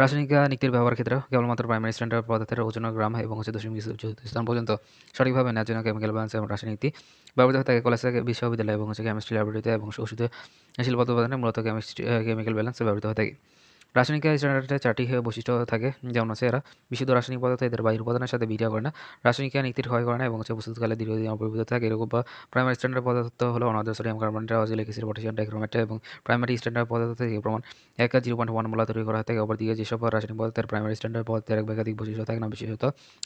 রাসায়নিক নীতির ব্যবহার ক্ষেত্রে কেবলমাত্র প্রাইমারি স্ট্যান্ডার্ড পদার্থের ওজন গ্রাম এবং হচ্ছে দশমিক স্থান পর্যন্ত সঠিকভাবে নেওয়ার জন্য কেমিক্যাল ব্যালেন্স এবং রাসায়নিক নীতি ব্যবহৃত হয়ে থাকে কলেজ বিশ্ববিদ্যালয় এবং হচ্ছে কেমিস্ট্রি ল্যাবরেটরিতে এবং ওষুধ শিল্প উৎপাদনে মূলত কেমিস্ট্রি কেমিক্যাল ব্যালেন্স ব্যবহৃত হয়ে থাকে রাসায়নিক স্ট্যান্ডার্ডে চারটি বৈশিষ্ট্য থাকে যেমন আছে এরা বিশুদ্ধ রাসায়নিক পদার্থ এদের বাইর উপাদানের সাথে বিক্রিয়া করে না রাসায়নিক নীতির ক্ষয় করে না এবং হচ্ছে প্রস্তুতকালে দীর্ঘদিন অপরিবর্তিত থাকে এরকম বা প্রাইমারি স্ট্যান্ডার্ড পদার্থ হলো অনাদর sodium carbonate oxalic acid potassium এবং প্রাইমারি স্ট্যান্ডার্ড পদার্থ থেকে প্রমাণ এক জিরো পয়েন্ট ওয়ান মোলা তৈরি করা থাকে অপর দিকে যেসব রাসায়নিক পদার্থের প্রাইমারি স্ট্যান্ডার্ড পদার্থের এক একাধিক বৈশিষ্ট্য থাকে না বিশেষত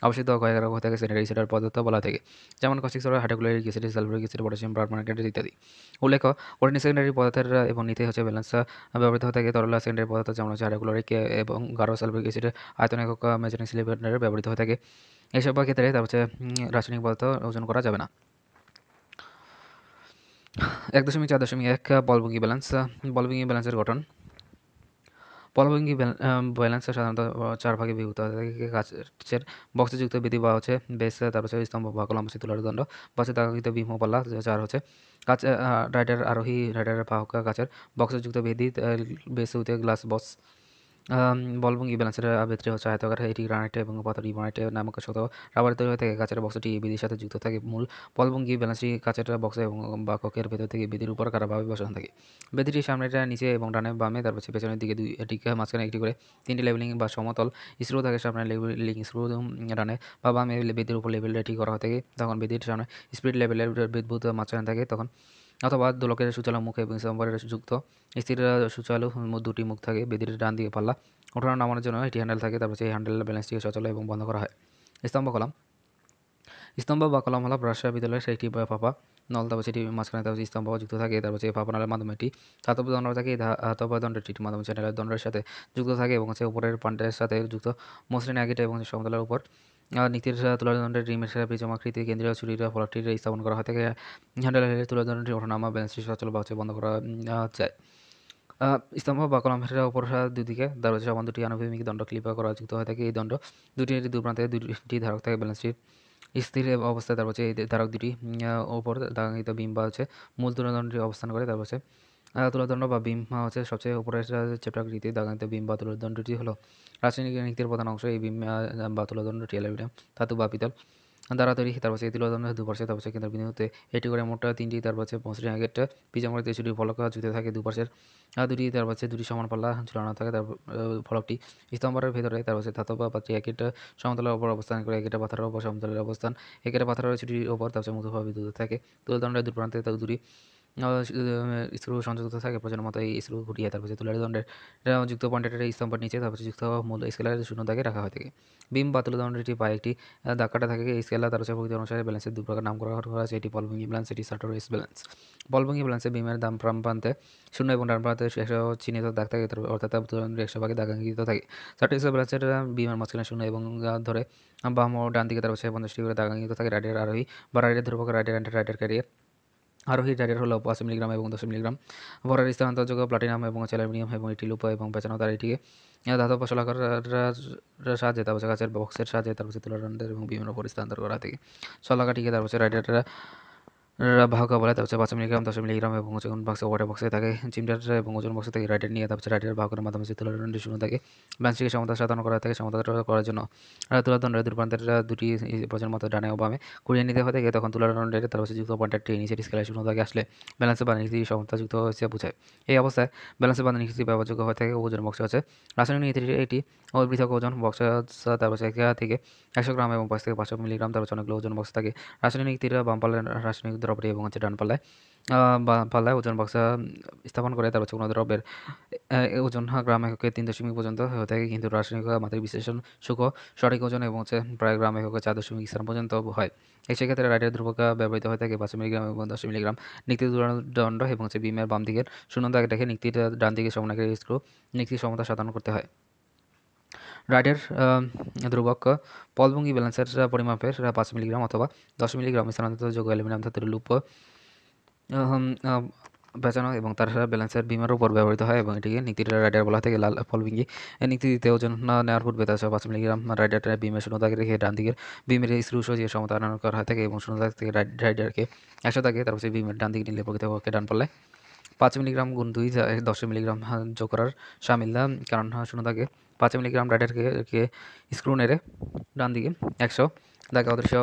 আবশ্যিত কয়েক রকম থাকে সেনেটারি স্ট্যান্ডার্ড পদার্থ বলা থাকে যেমন caustic soda hydrochloric acid sulphuric acid potassium carbonate ইত্যাদি উল্লেখ অর্ডিনারি সেকেন্ডারি পদার্থের এবং নিতে হচ্ছে ব্যালেন্স ব্যবহৃত থাকে তরল সেকেন্ডারি পদার্থ যেমন হচ্ছে হাইড্রোক্লোরিক এবং গারো সালফিক অ্যাসিডের আয়তন একক মেজারিং সিলিভার ব্যবহৃত হয়ে থাকে এইসব ক্ষেত্রে তার হচ্ছে রাসায়নিক পদার্থ ওজন করা যাবে না এক দশমিক চার দশমিক এক বলবঙ্গি ব্যালেন্স বলবঙ্গি ব্যালেন্সের গঠন পলভঙ্গি ব্যালেন্সে সাধারণত চার ভাগে বিভক্ত গাছের কাছের বক্সে যুক্ত বিধি বা হচ্ছে বেস তারপর হচ্ছে স্তম্ভ বা কলম হচ্ছে তুলার দণ্ড পাশে দাগাকৃত বিম পাল্লা চার হচ্ছে কাচ রাইডার আরোহী রাইডার পাহকা গাছের বক্সে যুক্ত বেদি বেস গ্লাস বক্স বলবং ইবেল আনসারের হচ্ছে আয়তাকার এটি গ্রানাইট এবং পাথর ইবানাইট নামক শত রাবার তৈরি হয়ে থাকে কাচের বক্সটি বিধির সাথে যুক্ত থাকে মূল বলবং ই ব্যালেন্সটি কাচের বক্স এবং বা কক্ষের ভেতর থেকে বেদির উপর কারাভাবে বসানো থাকে বেদিটির সামনেটা নিচে এবং ডানে বামে তার পাশে পেছনের দিকে দুই এটি মাঝখানে একটি করে তিনটি লেবেলিং বা সমতল স্ক্রু থাকে সামনে লেবেলিং স্ক্রু ডানে বা বামে বেদির উপর এটি করা হয়ে থাকে তখন বেদির সামনে স্পিড লেভেলের বিদ্যুৎ মাঝখানে থাকে তখন অথবা দোলকের সুচালু মুখে এবং স্তম্ভের যুক্ত স্ত্রীর সুচালু দুটি মুখ থাকে বেদির ডান দিকে পাল্লা ওঠানো নামানোর জন্য এটি হ্যান্ডেল থাকে তারপর সেই হ্যান্ডেল ব্যালেন্সটিকে সচল এবং বন্ধ করা হয় স্তম্ভ কলাম স্তম্ভ বা কলম হলো রাজশাহী বিদ্যালয়ের সেইটি ফাঁপা নল তারপর সেটি মাঝখানে তারপর স্তম্ভ যুক্ত থাকে তারপর সেই ফাঁপা নলের মাধ্যমে এটি ধাতব দণ্ড থাকে ধাতব দণ্ডের চিঠির মাধ্যমে চ্যানেলের দণ্ডের সাথে যুক্ত থাকে এবং সে উপরের পান্ডের সাথে যুক্ত মসৃণ আগিটা এবং সমতলের উপর আর নীতির তুলাধনটির ঋণের সেরা বিজমাকৃতি কেন্দ্রীয় চুরির ফলকটি স্থাপন করা হয় থেকে হ্যান্ডেলের হেরে তুলাধনটির ওঠানামা ব্যালেন্সটি সচল বাক্সে বন্ধ করা যায় স্তম্ভ বা কলমের উপর দুদিকে দরজা সমান দুটি আনুভূমিক দণ্ড ক্লিপা করা যুক্ত হয়ে থাকে এই দণ্ড দুটি দুপ্রান্তে দুটি ধারক থাকে ব্যালেন্সটির স্থির অবস্থায় তারপর এই ধারক দুটি ওপর দাগাঙ্গিত বিম্ব আছে মূল তুলাধনটি অবস্থান করে তারপর তুলাদণ্ড বা বিম হচ্ছে সবচেয়ে উপরের চ্যাপ্টারকৃতি দাগানিত বিম বা তুলাদণ্ডটি হলো রাসায়নিক নীতির প্রধান অংশ এই বিম বা তুলাদণ্ডটি অ্যালুমিনিয়াম ধাতু বা পিতল দ্বারা তৈরি তারপর সেই তুলাদণ্ড দুপার্শ্বে তারপর কেন্দ্র বিন্দুতে এটি করে মোটা তিনটি তার পাশে পঁচিশ আগেট পিজামরিতে ছুটি ফলক জুতে থাকে দুপাশের দুটি তার পাশে দুটি সমান পাল্লা ঝুলানো থাকে তার ফলকটি স্তম্ভের ভেতরে তার পাশে ধাতব বা পাত্রী একেট সমতলের ওপর অবস্থান করে একেটা পাথরের ওপর সমতলের অবস্থান একেটা পাথরের ছুটির ওপর পাশে মুক্তভাবে বিদ্যুৎ থাকে তুলদণ্ডের দুপ্রান্তে তার দুটি স্ক্রু সংযুক্ত থাকে প্রয়োজন মতো এই স্ক্রু ঘুরিয়ে তারপর যে দণ্ডের যুক্ত পয়েন্টের স্তম্ভের নিচে তারপর যুক্ত মূল স্কেলারের শূন্য দাগে রাখা হয়ে থাকে বিম বা তুলাদণ্ডটি পায়ে একটি দাগ থাকে এই স্কেলার তার প্রকৃতি অনুসারে ব্যালেন্সের দু প্রকার নাম করা হয়েছে এটি বলভঙ্গি ব্যালেন্স এটি শাটার রেস ব্যালেন্স বলভঙ্গি ব্যালেন্সে বিমের দাম প্রাম প্রান্তে শূন্য এবং ডান প্রান্তে একশো চিহ্নিত দাগ থাকে অর্থাৎ তুলাদণ্ডের একশো ভাগে দাগাঙ্কিত থাকে শাটার রেস ব্যালেন্সের বিমের মাঝখানে শূন্য এবং ধরে বাম ও ডান দিকে তার পঞ্চাশটি করে দাগাঙ্কিত থাকে রাইডের আরোহী বা রাইডের ধ্রুবক রাইডের রাইডের রাইডার ক্যারিয়ার আরোহী ট্যাডের হলো অপাশি মিলিগ্রাম এবং দশ মিলিগ্রাম ভরের স্থানান্তরযোগ্য প্লাটিনাম এবং অ্যালুমিনিয়াম এবং এটি লুপা এবং পেঁচানো তার এটিকে ধাতব শলাকার সাহায্যে তারপর গাছের বক্সের সাহায্যে তারপর তুলার এবং বিভিন্ন পরিস্থান্তর স্থানান্তর করা থেকে সলাকাটিকে তারপর রাইডাররা ভাগা বলে তারপরে পাঁচ মিলিগ্রাম দশ মিলিগ্রাম এবং ওজন বক্সে ওয়াটার বক্সে থাকে জিমটার এবং ওজন বক্স থাকে রাইডার নিয়ে তারপরে রাইডার ভাগ করার মাধ্যমে তুলাদণ্ডটি শুরু থাকে বাংশিকে সমতা সাধন করা থাকে সমতা করার জন্য তুলাদণ্ডের দুর্প্রান্তের দুটি প্রজন মতো ডানে ও বামে কুড়িয়ে নিতে হয়ে থাকে তখন দণ্ডের তারপরে যুক্ত পয়েন্টারটি নিচের স্কেলায় শুরু থাকে আসলে ব্যালেন্সে বা নীতি যুক্ত হয়েছে বোঝায় এই অবস্থায় ব্যালেন্সে বা নীতি ব্যবহারযোগ্য হয়ে থাকে ওজন বক্সে আছে রাসায়নিক নীতি এটি ও পৃথক ওজন বক্স তারপরে থেকে একশো গ্রাম এবং পাঁচ থেকে পাঁচশো মিলিগ্রাম তারপরে অনেকগুলো ওজন বক্স থাকে রাসায়নিক নীতিরা বামপালের রাসায়নিক দ্রবটি এবং হচ্ছে ডান পাল্লায় পাল্লায় ওজন বাক্সা স্থাপন করে তার হচ্ছে কোনো দ্রব্যের ওজন গ্রাম এককে তিন দশমিক পর্যন্ত হয়ে থাকে কিন্তু রাসায়নিক মাত্রিক বিশ্লেষণ সুখ সঠিক ওজন এবং হচ্ছে প্রায় গ্রাম এককে চার দশমিক স্থান পর্যন্ত হয় এই সেক্ষেত্রে রাইডের ধ্রুবক ব্যবহৃত হয়ে থাকে পাঁচ মিলিগ্রাম এবং দশ মিলিগ্রাম নিক্তি দণ্ড এবং হচ্ছে বিমের বাম দিকের শূন্য দাগে রেখে নিক্তির ডান দিকে সমানের স্ক্রু নিক্তির সমতা সাধন করতে হয় রাইডের ধ্রুবক পলভঙ্গি ব্যালেন্সের পরিমাপের পাঁচ মিলিগ্রাম অথবা দশ মিলিগ্রাম স্থানান্তরিত যোগ অ্যালুমিনিয়াম ধাতুর লুপ বেচানো এবং তার ব্যালেন্সের বিমার উপর ব্যবহৃত হয় এবং এটিকে নীতির রাইডার বলা থেকে লাল ফলবিঙ্গি নীতিতে ওজন নেওয়ার পূর্বে তার পাঁচ মিলিগ্রাম রাইডার বিমের শূন্যতাকে রেখে ডান দিকের বিমের স্ক্রু সজিয়ে সমতা আনানো করা হয় থাকে এবং শূন্যতা থেকে রাইডারকে একশো থাকে তারপর সেই বিমের ডান দিকে নিলে পক্ষে ডান পড়লে পাঁচ মিলিগ্রাম গুণ দুই দশ মিলিগ্রাম যোগ করার সামিল কারণ শূন্যতাকে পাঁচ মিলিগ্রাম ডাটাকে স্ক্রু নেড়ে ডান দিকে একশো দাগে অদৃশ্য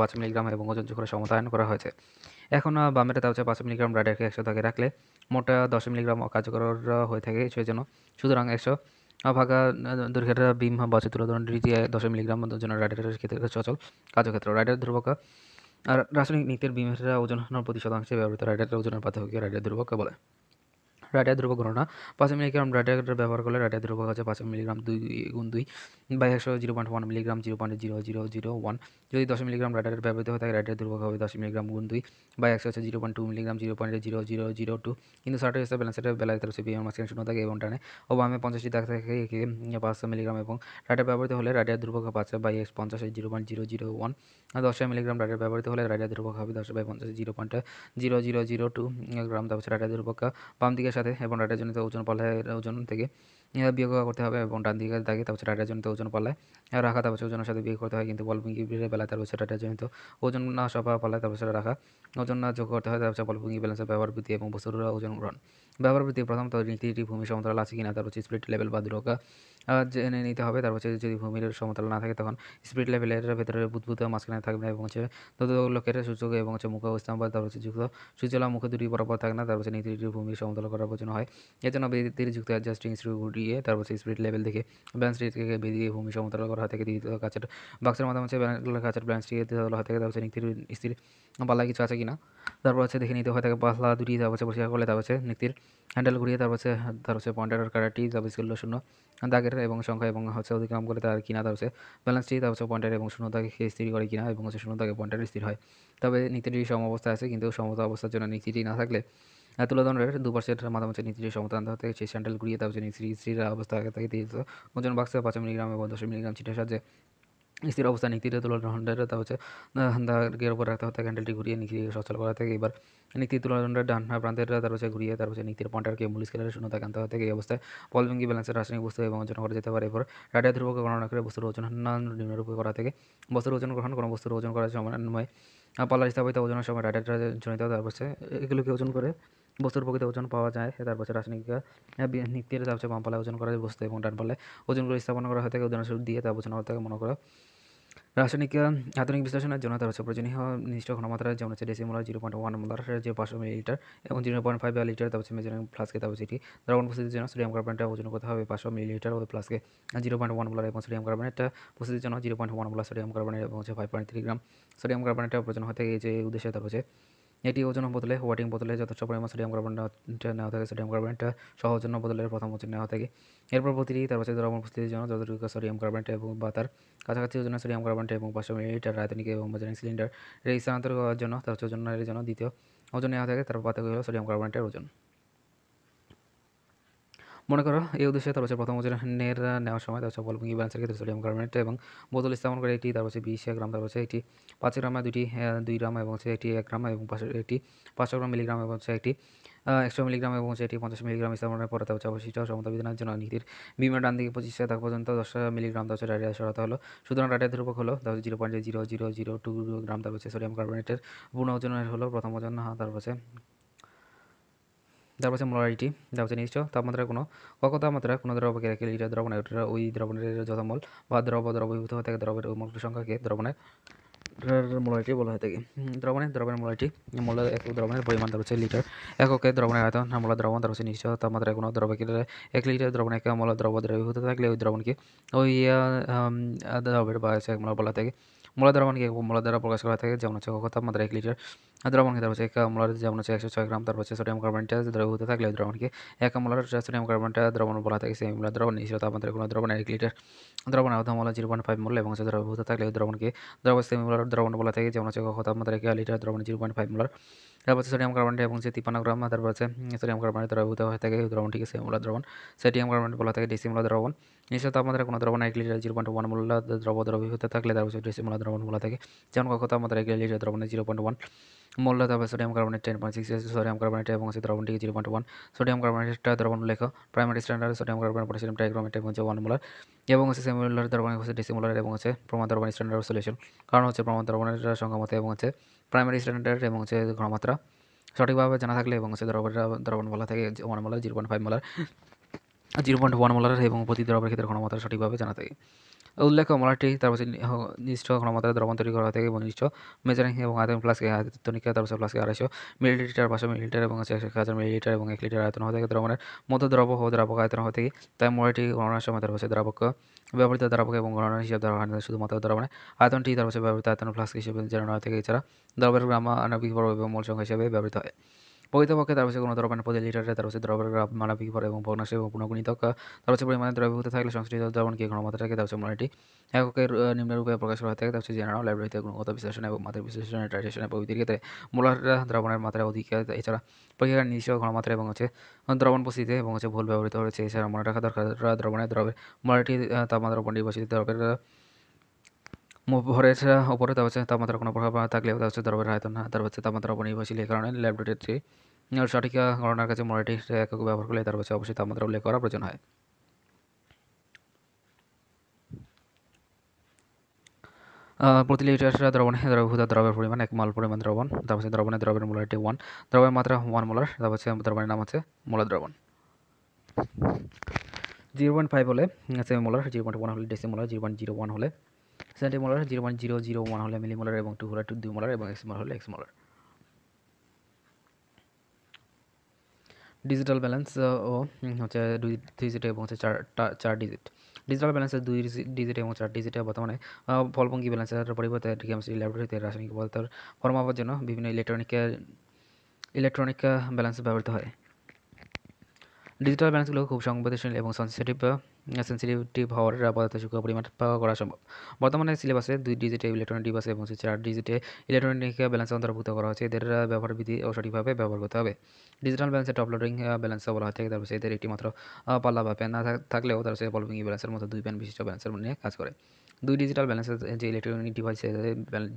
পাঁচ মিলিগ্রাম এবং ওজন করে সমতায়ন করা হয়েছে এখন বামের তাপচে পাঁচ মিলিগ্রাম ডাটাকে একশো দাগে রাখলে মোটা দশ মিলিগ্রাম কার্যকর হয়ে থাকে সেই জন্য সুতরাং একশো ভাগা দৈর্ঘ্যের বিম বচে তুলে ধরুন ডিটি দশ মিলিগ্রাম ওজন রাইডারের ক্ষেত্রে সচল কার্যক্ষেত্র রাইডার ধ্রুবক আর রাসায়নিক নীতির বিমের ওজন প্রতি শতাংশে ব্যবহৃত রাইডারের ওজনের পার্থক্যকে রাইডার ধ্রুবক বলে রাডিয়া ধ্রুবক ঘটনা পাঁচ মিলিগ্রাম ডাটিয়া ব্যবহার করলে রাডিয়া ধ্রুবক আছে পাঁচ মিলিগ্রাম দুই গুণ দুই বা একশো zero point one milligram zero point zero zero zero one যদি দশ মিলিগ্রাম ডাটার ব্যবহৃত হয় তাহলে রাডিয়া ধ্রুবক হবে দশ মিলিগ্রাম গুণ দুই বা একশো হচ্ছে zero point two milligram zero point zero zero zero two কিন্তু সার্টের হিসাবে ব্যালেন্স এটা বেলা তেরোশো বিএম মাঝখানে শূন্য থাকে এবং টানে ও আমি পঞ্চাশটি দাগ থাকে পাঁচশো মিলিগ্রাম এবং ডাটা ব্যবহৃত হলে রাডিয়া ধ্রুবক পাঁচ বা এক্স পঞ্চাশ zero point zero zero one আর দশ মিলিগ্রাম ডাটার ব্যবহৃত হলে রাডিয়া ধ্রুবক হবে দশ বাই পঞ্চাশ zero point zero zero zero two gram তারপর রাডিয়া ধ্রুবক বাম দিকে সাথে এবং ডাটাজনিত ওজন পালয়ের ওজন থেকে বিয়ে করতে হবে এবং ডান দিকে থাকে তারপর জন্য ওজন পালায় রাখা তারপর ওজনের সাথে বিয়ে করতে হয় কিন্তু বলভঙ্গি বেলায় তারপর টাটাজনিত ওজন না সফা পালায় তারপর সেটা রাখা ওজন না যোগ করতে হয় তারপর বলভঙ্গি ব্যালেন্সের ব্যবহার বৃদ্ধি এবং বস্তুর ওজন গ্রহণ ব্যবহার বৃদ্ধি প্রথমত নীতিটি ভূমি সমতল আছে কিনা তারপর হচ্ছে লেভেল বা দুরকা জেনে নিতে হবে তারপর হচ্ছে যদি ভূমির সমতল না থাকে তখন স্পিড লেভেলের ভেতরে বুদবুদ মাঝখানে থাকবে না এবং হচ্ছে লোকের সূচক এবং হচ্ছে মুখ বা তারপর হচ্ছে যুক্ত সূচলা মুখে দুটি বরাবর থাকে না তারপর হচ্ছে নীতিটি ভূমি সমতল করার প্রয়োজন হয় এর জন্য যুক্ত অ্যাডজাস্টিং শ্রী ঘুরিয়ে তারপর সেই স্পিড লেভেল দেখে থেকে বেরিয়ে ভূমি সমতল করা হয় থেকে দ্বিতীয় কাছের বাক্সের মাধ্যমে হচ্ছে কাছের ব্যালেন্স দ্বিতীয় হয় থেকে তারপর নিক্তির স্থির পাল্লা কিছু আছে কি না তারপর হচ্ছে দেখে নিতে হয় থাকে পাল্লা দুটি তারপর হচ্ছে পরিষ্কার করলে তারপর হচ্ছে নিক্তির হ্যান্ডেল ঘুরিয়ে তারপর হচ্ছে তার হচ্ছে পয়েন্টার কারাটি তারপর স্কুল শূন্য দাগের এবং সংখ্যা এবং হচ্ছে অতিক্রম করে তার কিনা তার হচ্ছে ব্যালেন্সটি তারপর হচ্ছে পয়েন্টার এবং শূন্য দাগে স্থির করে কিনা এবং হচ্ছে শূন্য দাগে পয়েন্টার স্থির হয় তবে নিক্তিটি সম অবস্থা আছে কিন্তু সমতা অবস্থার জন্য নিক্তিটি না থাকলে তুলাধনের দু পাশে মাথামাছি নিচে সমতা আনতে হতে সেই স্যান্ডেল ঘুরিয়ে জন্য শ্রী স্ত্রীরা অবস্থা আগে থেকে দিয়ে দিত ওজন বাক্সে পাঁচ মিলিগ্রাম এবং দশ মিলিগ্রাম চিটের সাহায্যে স্থির অবস্থা নিক্তিতে তুলনা হন্ডারে তা হচ্ছে গিয়ার উপর রাখতে হতে ক্যান্ডেলটি ঘুরিয়ে নিক্তি সচল করা থেকে এবার নিক্তি তুলনা ডান প্রান্তের তার হচ্ছে ঘুরিয়ে তার হচ্ছে নিক্তির পয়েন্টারকে মূল স্কেলের শূন্যতা কান্ত থেকে এই অবস্থায় পলভঙ্গি ব্যালেন্সের রাসায়নিক বস্তু এবং ওজন করা যেতে পারে এরপর রাডিয়া ধ্রুবক গণনা করে বস্তুর ওজন নিম্নরূপে করা থেকে বস্তুর ওজন গ্রহণ কোনো বস্তুর ওজন করার সময় পাল্লা স্থাপিত ওজনের সময় রাডিয়া জনিত তার হচ্ছে এগুলোকে ওজন করে বস্তুর প্রকৃত ওজন পাওয়া যায় তারপর হচ্ছে রাসায়নিক নিত্যের তারপর বাম পালায় ওজন করা বস্তু এবং ডান পালায় ওজনগুলো স্থাপন করা হয়ে থাকে উদাহরণস্বরূপ দিয়ে তার বোঝানো হয়ে থাকে মনে করা রাসায়নিক আধুনিক বিশ্লেষণের জন্য তার হচ্ছে প্রয়োজনীয় নির্দিষ্ট ঘনমাত্রা যেমন হচ্ছে decimolar zero point one molar যে পাঁচশো মিলিলিটার এবং জিরো পয়েন্ট ফাইভ লিটার তারপর মেজারিং ফ্লাস্কে তারপর সেটি দ্রবণ প্রস্তুতির জন্য সোডিয়াম কার্বনেটটা ওজন করতে হবে পাঁচশো মিলিলিটার ওই ফ্লাস্কে জিরো পয়েন্ট ওয়ান মোলার এবং সোডিয়াম কার্বনেটটা প্রস্তুতির জন্য zero point one molar sodium carbonate এবং হচ্ছে five point three gram sodium কার্বনেটটা প্রয়োজন হতে এই যে উদ্দেশ্যে তারপর হচ্ছে এটি ওজন বদলে ওয়াটিং বদলে যথেষ্ট পরিমাণ সোডিয়াম কার্বনেট নেওয়া থাকে সোডিয়াম কার্বনেট সহ ওজন বদলের প্রথম ওজন নেওয়া থাকে এরপর প্রতিটি তার পাশে দ্রবণ উপস্থিতির জন্য যতটুকু সোডিয়াম কার্বনেট এবং বা তার কাছাকাছি ওজনের সোডিয়াম কার্বনেট এবং পাঁচশো মিলিলিটার রাজধানিক এবং বাজারিং সিলিন্ডার এই স্থানান্তর করার জন্য তার ওজনের জন্য দ্বিতীয় ওজন নেওয়া থাকে তার পাতাগুলো সোডিয়াম কার্বনেটের ওজন মনে করো এই উদ্দেশ্যে তার হচ্ছে প্রথম নের নেওয়ার সময় তার হচ্ছে বলবং ক্ষেত্রে সোডিয়াম কার্বনেট এবং বোতল স্থাপন করে এটি তার হচ্ছে বিশ গ্রাম তার হচ্ছে একটি পাঁচ গ্রাম দুটি দুই গ্রাম এবং হচ্ছে একটি এক গ্রাম এবং একটি পাঁচশো গ্রাম মিলিগ্রাম এবং হচ্ছে একটি একশো মিলিগ্রাম এবং সেটি পঞ্চাশ মিলিগ্রাম স্থাপনের পরে তারপর অবশিষ্ট সমতা বিধানের জন্য নীতির বিমান ডান দিকে পঁচিশ থাকা পর্যন্ত দশ মিলিগ্রাম তারপর ডায়রিয়া সরাতে হলো সুতরাং ডায়রিয়া ধ্রুবক হলো তারপর zero point zero zero zero two gram তারপর সোডিয়াম কার্বনেটের পূর্ণ ওজনের হলো প্রথম ওজন হ্যাঁ, তারপর তারপর আছে মোলারিটি তারপর আছে নিশ্চয় তাপমাত্রা কোনো কক্ষ তাপমাত্রা কোনো দ্রবকে রেখে লিটার দ্রবণে ওই দ্রবণের যথামল বা দ্রব দ্রবীভূত হয়ে থাকে দ্রবের ওই মূল সংখ্যাকে দ্রবণের মোলারিটি বলা হয়ে থাকে দ্রবণে দ্রবণের মোলারিটি মূল্য এক দ্রবণের পরিমাণ হচ্ছে লিটার এককে দ্রবণের আয়তন মূল দ্রবণ তার হচ্ছে নিশ্চয় তাপমাত্রা কোনো দ্রবকে এক লিটার দ্রবণে এক মূল দ্রব দ্রবীভূত থাকলে ওই দ্রবণকে ওই দ্রবের বা এক মূল বলা থাকে মূল দ্রবণকে মূল দ্বারা প্রকাশ করা থাকে যেমন হচ্ছে কক্ষ তাপমাত্রা এক লিটার দ্রবণকে তারপর এক মোলার যেমন হচ্ছে একশো ছয় গ্রাম তারপর হচ্ছে সোডিয়াম কার্বনটা দ্রবীভূত থাকলে দ্রবণকে এক মোলার সোডিয়াম কার্বনটা দ্রবণ বলা থাকে সেই মোলার দ্রবণ নিশ্চিত তাপমাত্রা কোনো দ্রবণ এক লিটার দ্রবণ আধা মোলা জিরো পয়েন্ট ফাইভ মোল এবং হচ্ছে দ্রবীভূত থাকলে দ্রবণকে দ্রব্য সেমি মোলার দ্রবণ বলা থাকে যেমন হচ্ছে তাপমাত্রা এক লিটার দ্রবণ জিরো পয়েন্ট ফাইভ মোলার তারপর সোডিয়াম কার্বনটা এবং সে তিপান্ন গ্রাম তারপর হচ্ছে সোডিয়াম কার্বনের দ্রবীভূত হয়ে থাকে দ্রবণটিকে মূলার দ্রবণ সোডিয়াম কার্বন বলা থাকে মূলার দ্রবণ নিশ্চয় তাপমাত্রা কোনো দ্রবণ এক লিটার জিরো পয়েন্ট ওয়ান দ্রব্য দ্রব দ্রবীভূত থাকলে তারপর ডেসিমুলা দ্রবণ বলা থাকে যেমন কখন তাপমাত্রা এক লিটার দ্রবণ জিরো পয়েন্ট ওয়ান মোল্লা তারপরে sodium carbonate ten point six sodium carbonate এবং হচ্ছে দ্রবণটিকে জিরো পয়েন্ট ওয়ান সোডিয়াম কার্বনেটটা দ্রবণ লেখ primary standard sodium carbonate potassium trichromate এবং হচ্ছে ওয়ান মোলার এবং হচ্ছে সেমিলার দ্রবণ হচ্ছে ডিসিমুলার এবং হচ্ছে প্রমাণ দ্রবণ স্ট্যান্ডার্ড সলিউশন কারণ হচ্ছে প্রমাণ দ্রবণের সংখ্যা মতো এবং হচ্ছে প্রাইমারি স্ট্যান্ডার্ড এবং হচ্ছে ঘনমাত্রা সঠিকভাবে জানা থাকলে এবং হচ্ছে দ্রবণ দ্রবণ মোলা থেকে one molar zero point five molar zero point one molar এবং প্রতি দ্রবের ক্ষেত্রে ঘনমাত্রা সঠিকভাবে জানা থাকে উল্লেখ্য মলাটি তারপর নিষ্ঠ ঘনমাত্রা দ্রবণ করা থেকে বনিষ্ঠ মেজারিং এবং আয়তন ফ্লাস্কে তনিকা তারপর ফ্লাস্কে আড়াইশো মিলি লিটার পাঁচশো মিলি লিটার এবং হাজার এক হাজার এবং এক লিটার আয়তন হওয়া থেকে দ্রবণের মধ্য দ্রব ও দ্রাবক আয়তন হওয়া থেকে তাই মরাটি গণনার সময় তারপর দ্রাবক ব্যবহৃত দ্রাবক এবং গণনা হিসাবে ধরা হয় শুধুমাত্র দ্রবণে আয়তনটি তারপর ব্যবহৃত আয়তন ফ্লাস্ক হিসেবে জানানো থেকে এছাড়া দ্রবের গ্রামা আণবিক বর্গ এবং মূল সংখ্যা হিসেবে ব্যবহৃত হয় প্রকৃতপক্ষে তার কোনো দ্রবণের প্রতি লিটারে তার হচ্ছে দ্রবের মানবিক ভর এবং ভগ্নাশয় এবং পুনঃগুণিতক তার হচ্ছে পরিমাণে দ্রবীভূত থাকলে সংশ্লিষ্ট দ্রবণকে ঘনমাত্রা থাকে তার হচ্ছে মনেটি এককের নিম্নরূপে প্রকাশ করা থাকে তার হচ্ছে জেনারেল লাইব্রেরিতে গুণগত বিশ্লেষণ এবং মাত্রা বিশ্লেষণের ট্রাইটেশন প্রভৃতির ক্ষেত্রে মূলার দ্রবণের মাত্রা অধিক এছাড়া প্রক্রিয়ার নিজস্ব ঘনমাত্রা এবং হচ্ছে দ্রবণ পরিস্থিতিতে এবং হচ্ছে ভুল ব্যবহৃত হয়েছে এছাড়া মনে রাখা দরকার দ্রবণের দ্রবের মূলটি তাপমাত্রা উপর নির্ভরশীল দ্রবের ভরের ওপরে তার হচ্ছে তাপমাত্রা কোনো প্রভাব থাকলে তার হচ্ছে দ্রবের আয়তন তার হচ্ছে তাপমাত্রা নির্ভরশীল এই কারণে ল্যাবরেটরি সঠিক গণনার কাছে মনিটরি একক ব্যবহার করলে তার হচ্ছে অবশ্যই তাপমাত্রা উল্লেখ করা প্রয়োজন হয় প্রতি লিটার দ্রবণে দ্রবীভূত দ্রবের পরিমাণ এক মল পরিমাণ দ্রবণ তার হচ্ছে দ্রবণে দ্রবের মোলারিটি ওয়ান দ্রবের মাত্রা ওয়ান মোলার তার হচ্ছে দ্রবণের নাম হচ্ছে মূল দ্রবণ জিরো পয়েন্ট ফাইভ হলে semi molar zero point one হলে deci molar zero point zero one হলে centi molar zero point zero zero one হলে মিলি মিলিমোলার এবং টু হলে টু দুই মোলার এবং এক্স মোলার হলে এক্স মোলার ডিজিটাল ব্যালেন্স ও হচ্ছে দুই ডিজিট এবং হচ্ছে চারটা চার ডিজিট ডিজিটাল ব্যালেন্সের দুই ডিজিট এবং চার ডিজিটে বর্তমানে ফলপঙ্গী ব্যালেন্সের পরিবর্তে কেমিস্ট্রি ল্যাবরেটরিতে রাসায়নিক পদার্থের ফর্মাবার জন্য বিভিন্ন ইলেকট্রনিকের ইলেকট্রনিক ব্যালেন্স ব্যবহৃত হয় ডিজিটাল ব্যালেন্সগুলো খুব সংবেদনশীল এবং সেন্সিটিভ সেন্সিটিভ হওয়ার পদার্থ সূক্ষ্ম পরিমাণ করা সম্ভব বর্তমানে সিলেবাসে দুই ডিজিটে ইলেকট্রনিক ডিভাইস এবং চার ডিজিটে ইলেকট্রনিক ব্যালেন্স অন্তর্ভুক্ত করা হয়েছে এদের ব্যবহার বিধি ও সঠিকভাবে ব্যবহার করতে হবে ডিজিটাল ব্যালেন্সে টপ লোডিং ব্যালেন্স বলা হয়ে থাকে তারপর এদের একটি মাত্র পাল্লা বা প্যান না থাকলেও তারা সে বলবিং ব্যালেন্সের মতো দুই প্যান বিশিষ্ট ব্যালেন্সের নিয়ে কাজ করে দুই ডিজিটাল ব্যালেন্সের যে ইলেকট্রনিক ডিভাইস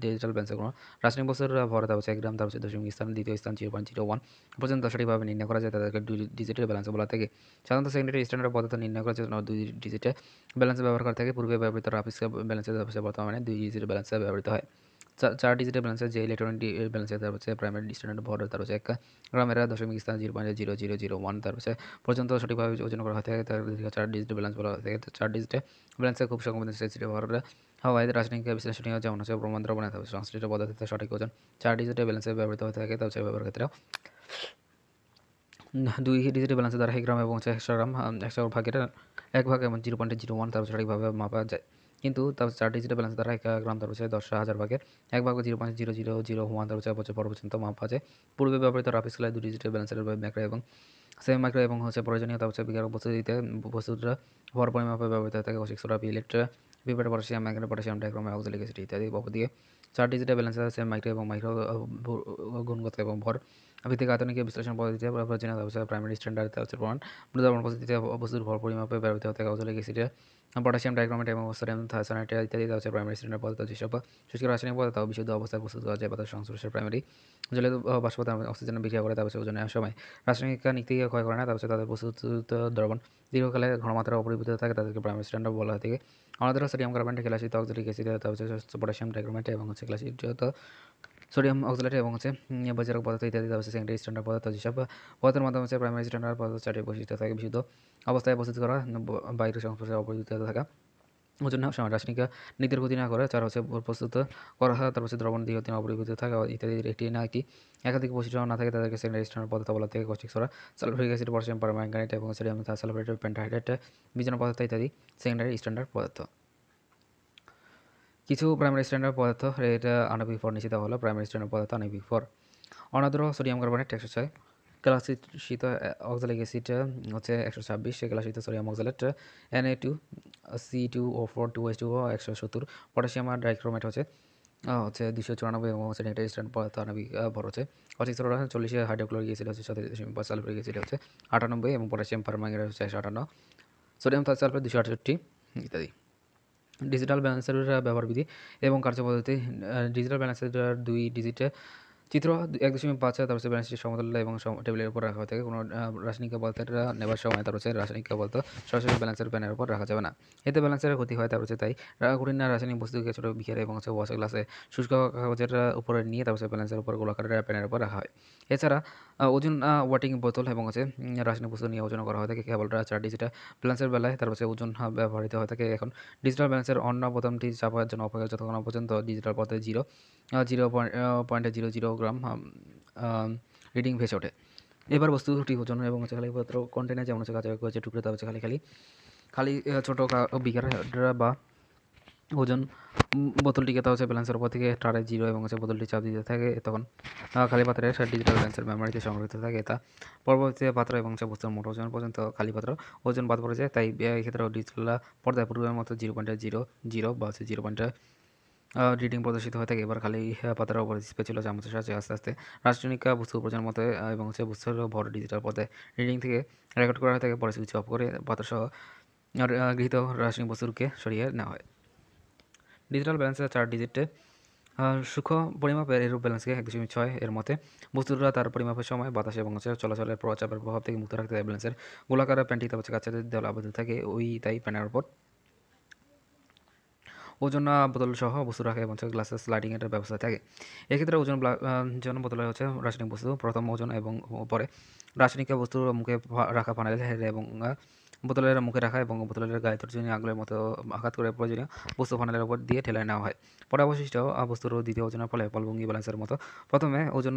ডিজিটাল ব্যালেন্সের কোনো রাসায়নিক বছর ভরা তাপছে এক গ্রাম তাপছে দশমিক স্থান দ্বিতীয় স্থান জিরো পয়েন্ট জিরো ওয়ান পর্যন্ত সঠিকভাবে নির্ণয় করা যায় তাদেরকে দুই ডিজিটাল ব্যালেন্স বলা থাকে সাধারণত সেকেন্ডারি স্ট্যান্ডার্ড পদার্থ নির্ণয় করার জন্য দুই ডিজিটাল ব্যালেন্স ব্যবহার করা থাকে পূর্বে ব্যবহৃত রাফিস ব্যালেন্সের বর্তমানে দুই ডিজিটাল ব্যালেন্সে ব্যবহৃত হয় চাर डिजिट बैलेंस যে ইলেকট্রনিক इलेक्ट्रनिक बैलेंस है তারপরে প্রাইমারি স্ট্যান্ডার্ড ভর তারপরে এক গ্রামের দশমিক স্থান zero point zero zero zero one তারপরে পর্যন্ত সঠিকভাবে ওজন করা হয়ে থাকে তার চার ডিজিট ব্যালেন্স বলা হয়ে থাকে চার ডিজিটে ব্যালেন্সে খুব সংবেদনশীল ভর হওয়ায় রাজনৈতিক বিশ্লেষণীয় যেমন হচ্ছে প্রমাণ দ্রবণে তারপরে সংশ্লিষ্ট পদার্থের সঠিক ওজন চার ডিজিটে ব্যালেন্সে ব্যবহৃত হয়ে থাকে তারপরে ব্যবহার ক্ষেত্রেও দুই ডিজিট ব্যালেন্সের দ্বারা এক গ্রাম এবং একশো গ্রাম একশো ভাগের এক ভাগ এবং জিরো পয়েন্ট জিরো ওয়ান তার সঠিকভাবে মাপা যায় কিন্তু তার চার ডিজিটাল ব্যালেন্স দ্বারা এক গ্রাম হচ্ছে দশ হাজার ভাগের এক ভাগ zero point zero zero zero one দরবছে বছর পর্যন্ত মাপ আছে পূর্বে ব্যবহৃত রাফিস খেলায় দুই ডিজিটাল ব্যালেন্সের ম্যাক্রো এবং সেম মাইক্রো এবং হচ্ছে প্রয়োজনীয় হচ্ছে বিকার উপস্থিতিতে বস্তুটা ভর পরিমাপে ব্যবহৃত থাকে শিক্ষকরা ইলেকট্রিক বিপেড পটাশিয়াম ম্যাগনেট পটাশিয়াম ডাইক্রোমে অক্সিলিক অ্যাসিড ইত্যাদি দিয়ে চার ডিজিটাল ব্যালেন্স আছে মাইক্রো এবং মাইক্রো গুণগত এবং ভর ভিত্তিক আধুনিক বিশ্লেষণ পদ্ধতিতে প্রয়োজনীয় ব্যবস্থা প্রাইমারি স্ট্যান্ডার্ড কাগজের প্রমাণ মূলত পদ্ধতিতে বস্তুর ভর পরিমাপে ব্যবহৃত হতে কাগজ লেগেছিটে পটাশিয়াম ডাইক্রোমেট এবং সোডিয়াম থায়োসানেটা ইত্যাদি কাগজের প্রাইমারি স্ট্যান্ডার্ড পদার্থ যেসব শুষ্ক রাসায়নিক পদার্থ বিশুদ্ধ অবস্থায় প্রস্তুত করা যায় বাতাস সংশ্লিষ্ট প্রাইমারি জলে বাষ্পতে অক্সিজেন বিক্রিয়া করে তাপসে ওজনের সময় রাসায়নিক নীতি ক্ষয় করে না তাপসে তাদের প্রস্তুত দ্রবণ দীর্ঘকালে ঘনমাত্রা অপরিবর্তিত থাকে তাদেরকে প্রাইমারি স্ট্যান্ডার্ড বলা থেকে আমাদের সোডিয়াম কার্বনেট ক্যালাসিত অক্সিলিক অ্যাসিড তাপসে পটাশিয়াম ডাইক্রোমেট এবং হচ্ছে ক্যালাসিড সোডিয়াম অক্সালেট এবং হচ্ছে ইয়ে বজ্রক পদার্থ ইত্যাদি হচ্ছে সেকেন্ডারি স্ট্যান্ডার্ড পদার্থ যেসব পদার্থের মাধ্যমে হচ্ছে প্রাইমারি স্ট্যান্ডার্ড পদার্থ চারটি বৈশিষ্ট্য থাকে বিশুদ্ধ অবস্থায় উপস্থিত করা বাইরের সংস্পর্শে অপরিচিত থাকা ওজন্য সময় রাসায়নিক নীতির গতি না করে চার হচ্ছে প্রস্তুত করা হয় তারপর দ্রবণ দিয়ে তিনি অপরিবর্তিত থাকে ইত্যাদি একটি না একটি একাধিক বৈশিষ্ট্য না থাকে তাদেরকে সেকেন্ডারি স্ট্যান্ডার্ড পদার্থ বলা থেকে কষ্টিক সরা সালফুরিক অ্যাসিড পটাশিয়াম পারম্যাঙ্গানেট এবং সোডিয়াম সালফেট পেন্টাহাইড্রেট বিজন পদার্থ ইত্যাদি সেকেন্ডারি স্ট্যান্ডার্ড পদার্থ কিছু প্রাইমারি স্ট্যান্ডার্ড পদার্থ এটা আনবিক ফোর নিশ্চিত হলো প্রাইমারি স্ট্যান্ডার্ড পদার্থ আণবিক ভর অনাদ্র সোডিয়াম কার্বনেট একশো ছয় ক্যালাসিত অক্সালিক অ্যাসিড হচ্ছে একশো ছাব্বিশ ক্যালাসিত sodium oxalate N A two C two O four two S two O একশো সত্তর পটাশিয়াম আর ডাইক্রোমেট হচ্ছে হচ্ছে দুশো চুরানব্বই এবং হচ্ছে নেটারি স্ট্যান্ড পদার্থ আনবিক ভর হচ্ছে অচিক সোডা চল্লিশে হাইড্রোক্লোরিক গিয়েছিল হচ্ছে সতেরো দশমিক পাঁচ সালফার গিয়েছিল হচ্ছে আটানব্বই এবং পটাশিয়াম পারমাঙ্গের হচ্ছে একশো আটান্ন সোডিয়াম সালফার দুশো আটষট্টি ইত্যাদি ডিজিটাল ব্যালেন্সের ব্যবহার বিধি এবং কার্যপদ্ধতি ডিজিটাল ব্যালেন্সের দুই ডিজিটে চিত্র এক দশমিক পাঁচ তারপর হচ্ছে ব্যালেন্সটি সমতল এবং টেবিলের উপর রাখা হয়ে থাকে কোনো রাসায়নিক পদার্থটা নেবার সময় তার হচ্ছে রাসায়নিক পদার্থ সরাসরি ব্যালেন্সের প্যানের উপর রাখা যাবে না এতে ব্যালেন্সের ক্ষতি হয় তার হচ্ছে তাই কঠিন রাসায়নিক বস্তুকে ছোটো বিখারে এবং হচ্ছে ওয়াশ গ্লাসে শুষ্ক কাগজের উপরে নিয়ে তারপর হচ্ছে ব্যালেন্সের উপর গোলাকার প্যানের উপর রাখা হয় এছাড়া ওজন ওয়াটিং বোতল এবং হচ্ছে রাসায়নিক বস্তু নিয়ে ওজন করা হয় থাকে কেবল চার ডিজিটা ব্যালেন্সের বেলায় তার হচ্ছে ওজন ব্যবহৃত হয়ে থাকে এখন ডিজিটাল ব্যালেন্সের অন্য বোতামটি চাপার জন্য অপেক্ষা যতক্ষণ পর্যন্ত ডিজিটাল পথে zero zero point zero zero programme reading um, um, ভেসে ওঠে এবার বস্তু দুটি ওজন এবং হচ্ছে খালি পত্র কন্টেনার যেমন হচ্ছে কাজ হচ্ছে টুকরো তা হচ্ছে খালি খালি খালি ছোটো বিঘারা বা ওজন বোতলটিকে তা হচ্ছে ব্যালেন্সের উপর থেকে টারে জিরো এবং হচ্ছে বোতলটি চাপ দিতে থাকে তখন খালি পাত্রে সেটা ডিজিটাল ব্যালেন্সের মেমোরিতে সংরক্ষিত থাকে তা পরবর্তীতে পাত্র এবং সে বস্তুর মোট ওজন পর্যন্ত খালি পাত্র ওজন বাদ পড়ে যায় তাই এক্ষেত্রে ডিজিটাল পর্দায় পূর্বের মতো জিরো পয়েন্ট জিরো জিরো বা হচ্ছে জিরো পয়েন্ট রিডিং প্রদর্শিত হয়ে থাকে এবার খালি পাতার উপর ডিসপ্লে ছিল চামচের সাহায্যে আস্তে আস্তে রাষ্ট্রনিক বস্তু প্রচার মতে এবং হচ্ছে বুঝতের ভর ডিজিটাল পথে রিডিং থেকে রেকর্ড করা হয়ে থাকে পরে সুইচ অফ করে সহ গৃহীত রাসায়নিক বস্তুকে সরিয়ে নেওয়া হয় ডিজিটাল ব্যালেন্সের চার ডিজিটে সূক্ষ্ম পরিমাপের এরূপ ব্যালেন্সকে এক দশমিক ছয় এর মতে বস্তুরা তার পরিমাপের সময় বাতাসে এবং চলাচলের প্রচাপের প্রভাব থেকে মুক্ত রাখতে ব্যালেন্সের গোলাকার প্যান্টটি হচ্ছে কাছে দেওয়া আবদ্ধ থাকে ওই তাই প্যানের উপর ওজন বোতল সহ বস্তু রাখে এবং গ্লাসের স্লাইডিং এর ব্যবস্থা থাকে এক্ষেত্রে ওজন জন্য বোতলে হচ্ছে রাসায়নিক বস্তু প্রথম ওজন এবং পরে রাসায়নিক বস্তু মুখে রাখা পানি এবং বোতলের মুখে রাখা এবং বোতলের গায়ে তর্জনী আগলের মতো আঘাত করে প্রয়োজনীয় বস্তু ফানেলের উপর দিয়ে ঠেলে নেওয়া হয় পরে অবশিষ্ট বস্তুর দ্বিতীয় ওজনের ফলে পলভঙ্গি ব্যালেন্সের মতো প্রথমে ওজন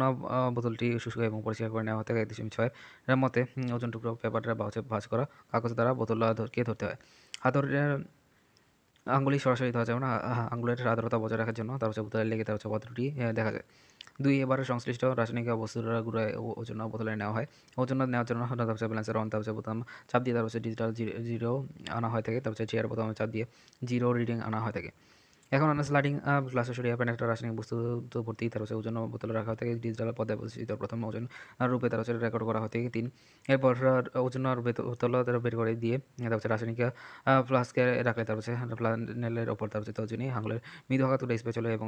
বোতলটি শুষ্ক এবং পরিষ্কার করে নেওয়া থেকে এক দশমিক ছয়ের মতে ওজন টুকরো পেপার বা হচ্ছে ভাঁজ করা কাগজ দ্বারা বোতল ধরকে ধরতে হয় হাতরের আঙ্গুলি সরাসরি ধরা যাবে না আঙ্গুলের আর্দ্রতা বজায় রাখার জন্য তার হচ্ছে বোতলে লেগে তার হচ্ছে পদ্ধতিটি দেখা যায় দুই এবারে সংশ্লিষ্ট রাসায়নিক বস্তুরা ঘুরে ওজন বোতলে নেওয়া হয় ওজন নেওয়ার জন্য ব্যালেন্সের অন তারপর বোতাম চাপ দিয়ে তারপরে ডিজিটাল জিরো আনা হয় থাকে তারপরে চেয়ার বোতাম চাপ দিয়ে জিরো রিডিং আনা হয় থাকে এখন অনার্স লার্নিং ক্লাসে সরিয়ে আপনার একটা রাসায়নিক বস্তু তো ভর্তি হচ্ছে ওজন বোতলে রাখা থেকে ডিজিটাল পদে প্রতিষ্ঠিত প্রথম ওজন রূপে হচ্ছে রেকর্ড করা হতে তিন এরপর ওজন আর বোতল তারা বের করে দিয়ে তারপর রাসায়নিক ফ্লাস্কে রাখলে তারপর প্লানেলের ওপর তো তজনী হাঙ্গলের মৃদু হাঁকা তুলে স্পেস হলো এবং